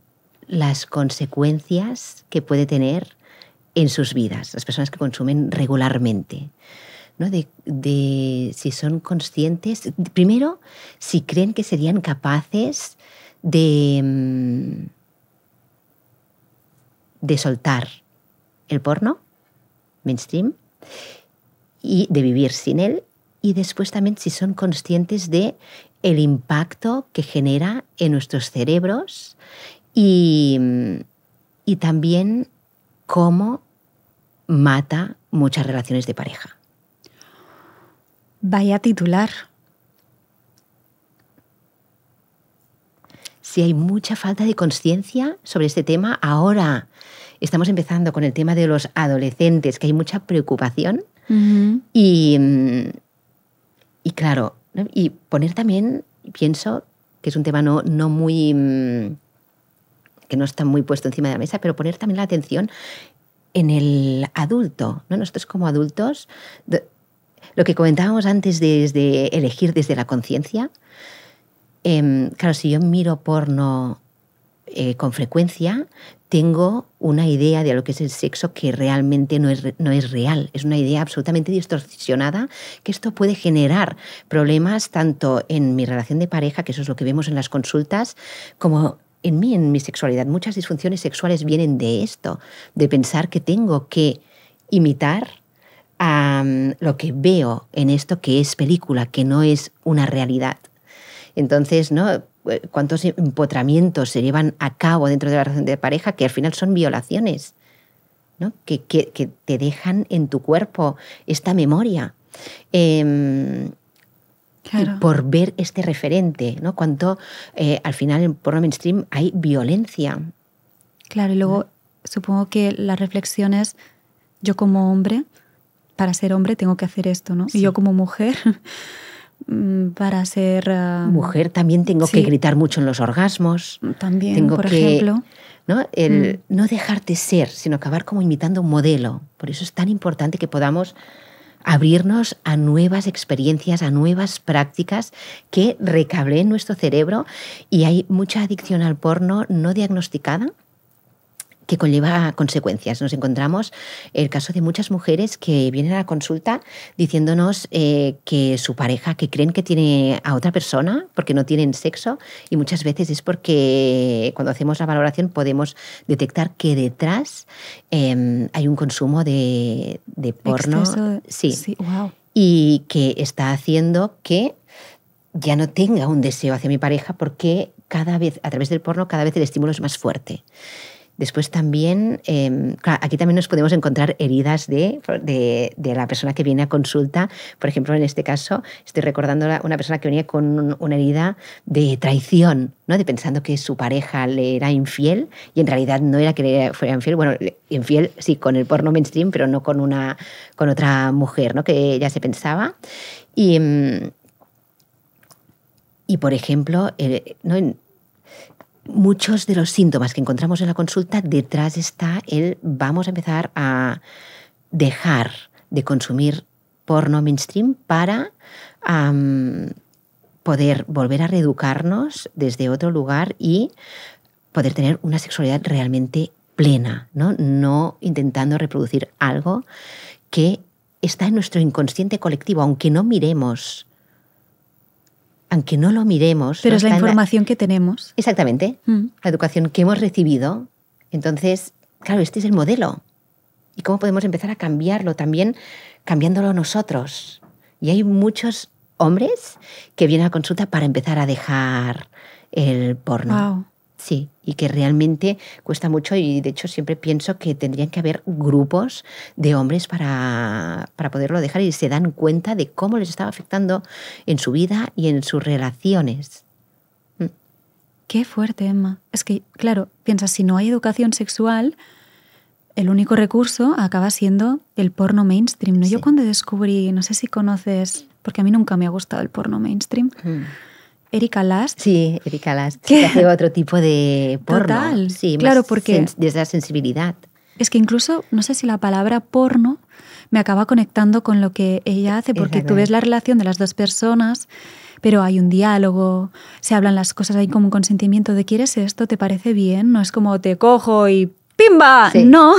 las consecuencias que puede tener en sus vidas las personas que consumen regularmente de, si son conscientes, primero, si creen que serían capaces de, mm, de soltar el porno mainstream y de vivir sin él y después también si son conscientes de el impacto que genera en nuestros cerebros y, mm, y también cómo mata muchas relaciones de pareja. Vaya titular. Si hay mucha falta de conciencia sobre este tema ahora. Estamos empezando con el tema de los adolescentes, que hay mucha preocupación. Mm, y, claro, y poner también, pienso que es un tema no, no muy. Mm, que no está muy puesto encima de la mesa, pero poner también la atención en el adulto. ¿no? Nosotros como adultos lo que comentábamos antes de, elegir desde la conciencia, em, claro, si yo miro porno eh, con frecuencia, tengo una idea de lo que es el sexo que realmente no es, no es real. Es una idea absolutamente distorsionada que esto puede generar problemas tanto en mi relación de pareja, que eso es lo que vemos en las consultas, como en mí, en mi sexualidad. Muchas disfunciones sexuales vienen de esto, de pensar que tengo que imitar lo que veo en esto que es película, que no es una realidad. Entonces, ¿no? Eh, ¿Cuántos empotramientos se llevan a cabo dentro de la relación de pareja que al final son violaciones? ¿no? Que, que, te dejan en tu cuerpo esta memoria. Em, claro. Por ver este referente, ¿no? Cuánto eh, al final en porno mainstream hay violencia. Claro, y luego supongo que la reflexión es yo como hombre, para ser hombre tengo que hacer esto, ¿no? Y yo como mujer, <laughs> mm, para ser... Ah, mujer también tengo que gritar mucho en los orgasmos. También, tengo por ejemplo. ¿no? El mm. no dejarte ser, sino acabar como imitando un modelo. Por eso es tan importante que podamos abrirnos a nuevas experiencias, a nuevas prácticas que recableen nuestro cerebro. Y hay mucha adicción al porno no diagnosticada que conlleva consecuencias. Nos encontramos el caso de muchas mujeres que vienen a la consulta diciéndonos eh, que su pareja, que creen que tiene a otra persona porque no tienen sexo y muchas veces es porque cuando hacemos la valoración podemos detectar que detrás em, hay un consumo de, porno. sí. Y que está haciendo que ya no tenga un deseo hacia mi pareja porque cada vez, a través del porno, cada vez el estímulo es más fuerte. Después también, em, aquí también nos podemos encontrar heridas de, de, la persona que viene a consulta. Por ejemplo, en este caso, estoy recordando una persona que venía con una herida de traición, ¿no? de pensando que su pareja le era infiel y en realidad no era que le fuera infiel. Bueno, infiel sí, con el porno mainstream, pero no con, una, con otra mujer ¿no? que ya se pensaba. Y. Em, y por ejemplo, eh, ¿no? muchos de los síntomas que encontramos en la consulta, detrás está el vamos a empezar a dejar de consumir porno mainstream para poder volver a reeducarnos desde otro lugar y poder tener una sexualidad realmente plena, no intentando reproducir algo que está en nuestro inconsciente colectivo, aunque no miremos aunque no lo miremos. Pero es la información que tenemos. Exactamente, mm. la educación que hemos recibido. Entonces, claro, este es el modelo. ¿Y cómo podemos empezar a cambiarlo también cambiándolo nosotros? Y hay muchos hombres que vienen a consulta para empezar a dejar el porno. Sí, y que realmente cuesta mucho y de hecho siempre pienso que tendrían que haber grupos de hombres para, para poderlo dejar y se dan cuenta de cómo les estaba afectando en su vida y en sus relaciones. Mm. Qué fuerte, Emma. Es que, claro, piensas, si no hay educación sexual, el único recurso acaba siendo el porno mainstream. Yo cuando descubrí, no sé si conoces, porque a mí nunca me ha gustado el porno mainstream. Mm. Erika Last. Sí, Erika Last, que, que hace otro tipo de porno. sí, claro, porque... Desde la sensibilidad. Es que incluso, no sé si la palabra porno me acaba conectando con lo que ella hace, porque tú ves la relación de las dos personas, pero hay un diálogo, se hablan las cosas, hay como un consentimiento de ¿quieres esto? ¿Te parece bien? No es como te cojo y ¡pimba! No.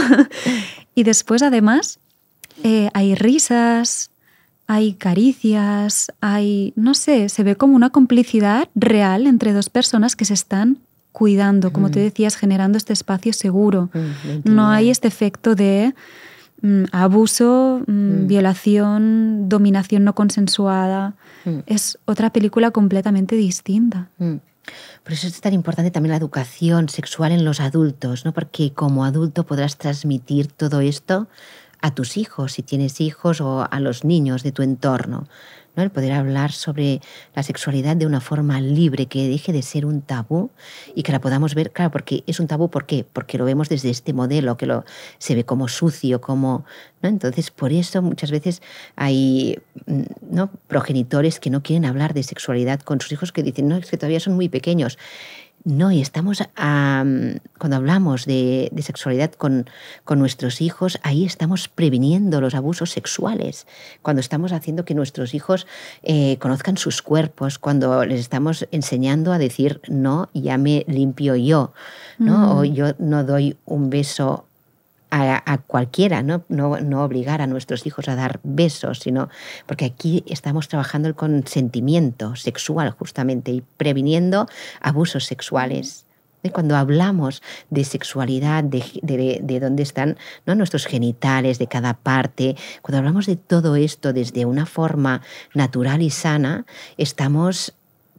<laughs> y después, además, eh, hay risas, hay caricias, hay, no sé, se ve como una complicidad real entre dos personas que se están cuidando, como te mm. decías, generando este espacio seguro. Mm, no hay este efecto de mm, abuso, violación, dominación no consensuada. Es otra película completamente distinta. Por eso es tan importante también la educación sexual en los adultos, ¿no? Porque como adulto podrás transmitir todo esto a tus hijos, si tienes hijos, o a los niños de tu entorno. ¿no? El poder hablar sobre la sexualidad de una forma libre, que deje de ser un tabú y que la podamos ver, claro, porque es un tabú, ¿por qué? Porque lo vemos desde este modelo, que lo, se ve como sucio, como... ¿no? Entonces, por eso muchas veces hay ¿no? progenitores que no quieren hablar de sexualidad con sus hijos, que dicen, no, es que todavía son muy pequeños. No, y estamos, cuando hablamos de, sexualidad con, nuestros hijos, ahí estamos previniendo los abusos sexuales, cuando estamos haciendo que nuestros hijos eh, conozcan sus cuerpos, cuando les estamos enseñando a decir, no, ya me limpio yo, ¿no? o mm. yo no doy un beso a, cualquiera, ¿no? obligar a nuestros hijos a dar besos, sino porque aquí estamos trabajando el consentimiento sexual justamente y previniendo abusos sexuales. Cuando hablamos de sexualidad, de, dónde están nuestros genitales, de cada parte, cuando hablamos de todo esto desde una forma natural y sana, estamos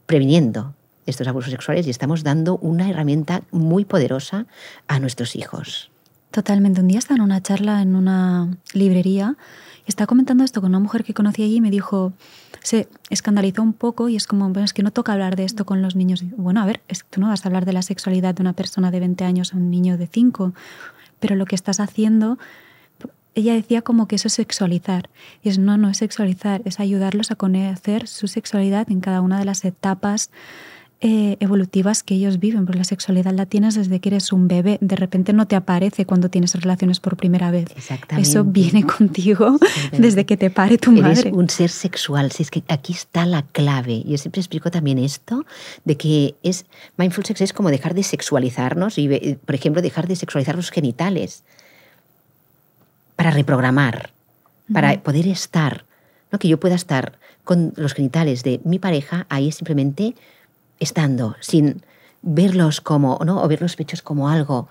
previniendo estos abusos sexuales y estamos dando una herramienta muy poderosa a nuestros hijos. Totalmente. Un día estaba en una charla en una librería y estaba comentando esto con una mujer que conocí allí y me dijo, se escandalizó un poco y es como, bueno, es que no toca hablar de esto con los niños. Y, bueno, a ver, tú no vas a hablar de la sexualidad de una persona de 20 años a un niño de 5, pero lo que estás haciendo ella decía como que eso es sexualizar. Y es, no, no es sexualizar, es ayudarlos a conocer su sexualidad en cada una de las etapas eh, evolutivas que ellos viven, porque la sexualidad la tienes desde que eres un bebé, de repente no te aparece cuando tienes relaciones por primera vez. Exactamente. Eso viene contigo <laughs> desde que te pare tu madre. Eres un ser sexual, si es que aquí está la clave. Yo siempre explico también esto, de que es mindful sex es como dejar de sexualizarnos y, por ejemplo, dejar de sexualizar los genitales para reprogramar, para poder estar, ¿no? que yo pueda estar con los genitales de mi pareja, ahí es simplemente estando, sin verlos como, ¿no? o ver los pechos como algo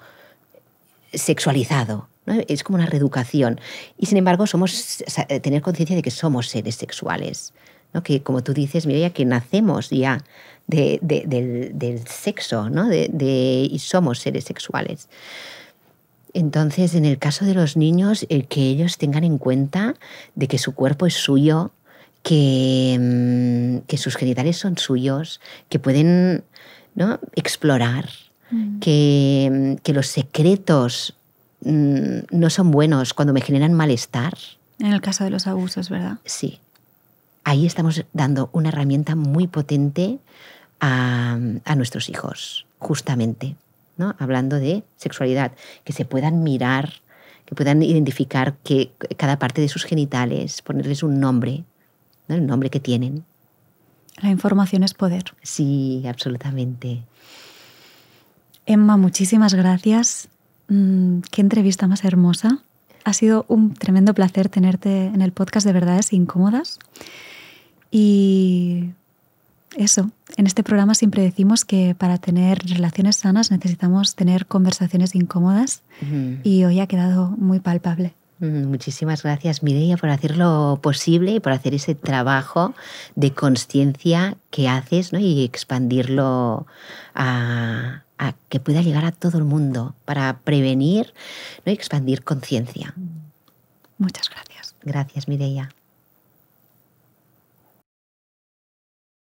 sexualizado. Es como una reeducación. Y sin embargo, somos eh, tener conciencia de que somos seres sexuales. Que como tú dices, ya que nacemos ya del, sexo ¿no? de, y somos seres sexuales. Entonces, en el caso de los niños, el que ellos tengan en cuenta de que su cuerpo es suyo, Mm, que, sus genitales son suyos, que pueden ¿no? explorar, mm. Mm, que, los secretos no son buenos cuando me generan malestar. En el caso de los abusos, ¿verdad? Sí. Ahí estamos dando una herramienta muy potente a, nuestros hijos, justamente, ¿no? hablando de sexualidad, que se puedan mirar, que puedan identificar que cada parte de sus genitales, ponerles un nombre, el nombre que tienen. La información es poder. Sí, absolutamente. Emma, muchísimas gracias. Mm, qué entrevista más hermosa. Ha sido un tremendo placer tenerte en el podcast de Verdades Incómodas. Y eso, en este programa siempre decimos que para tener relaciones sanas necesitamos tener conversaciones incómodas y hoy ha quedado muy palpable. Mm, muchísimas gracias, Mireia, por hacerlo posible y por hacer ese trabajo de conciencia que haces ¿no? y expandirlo a, que pueda llegar a todo el mundo para prevenir ¿no? y expandir conciencia. Muchas gracias. Gracias, Mireia.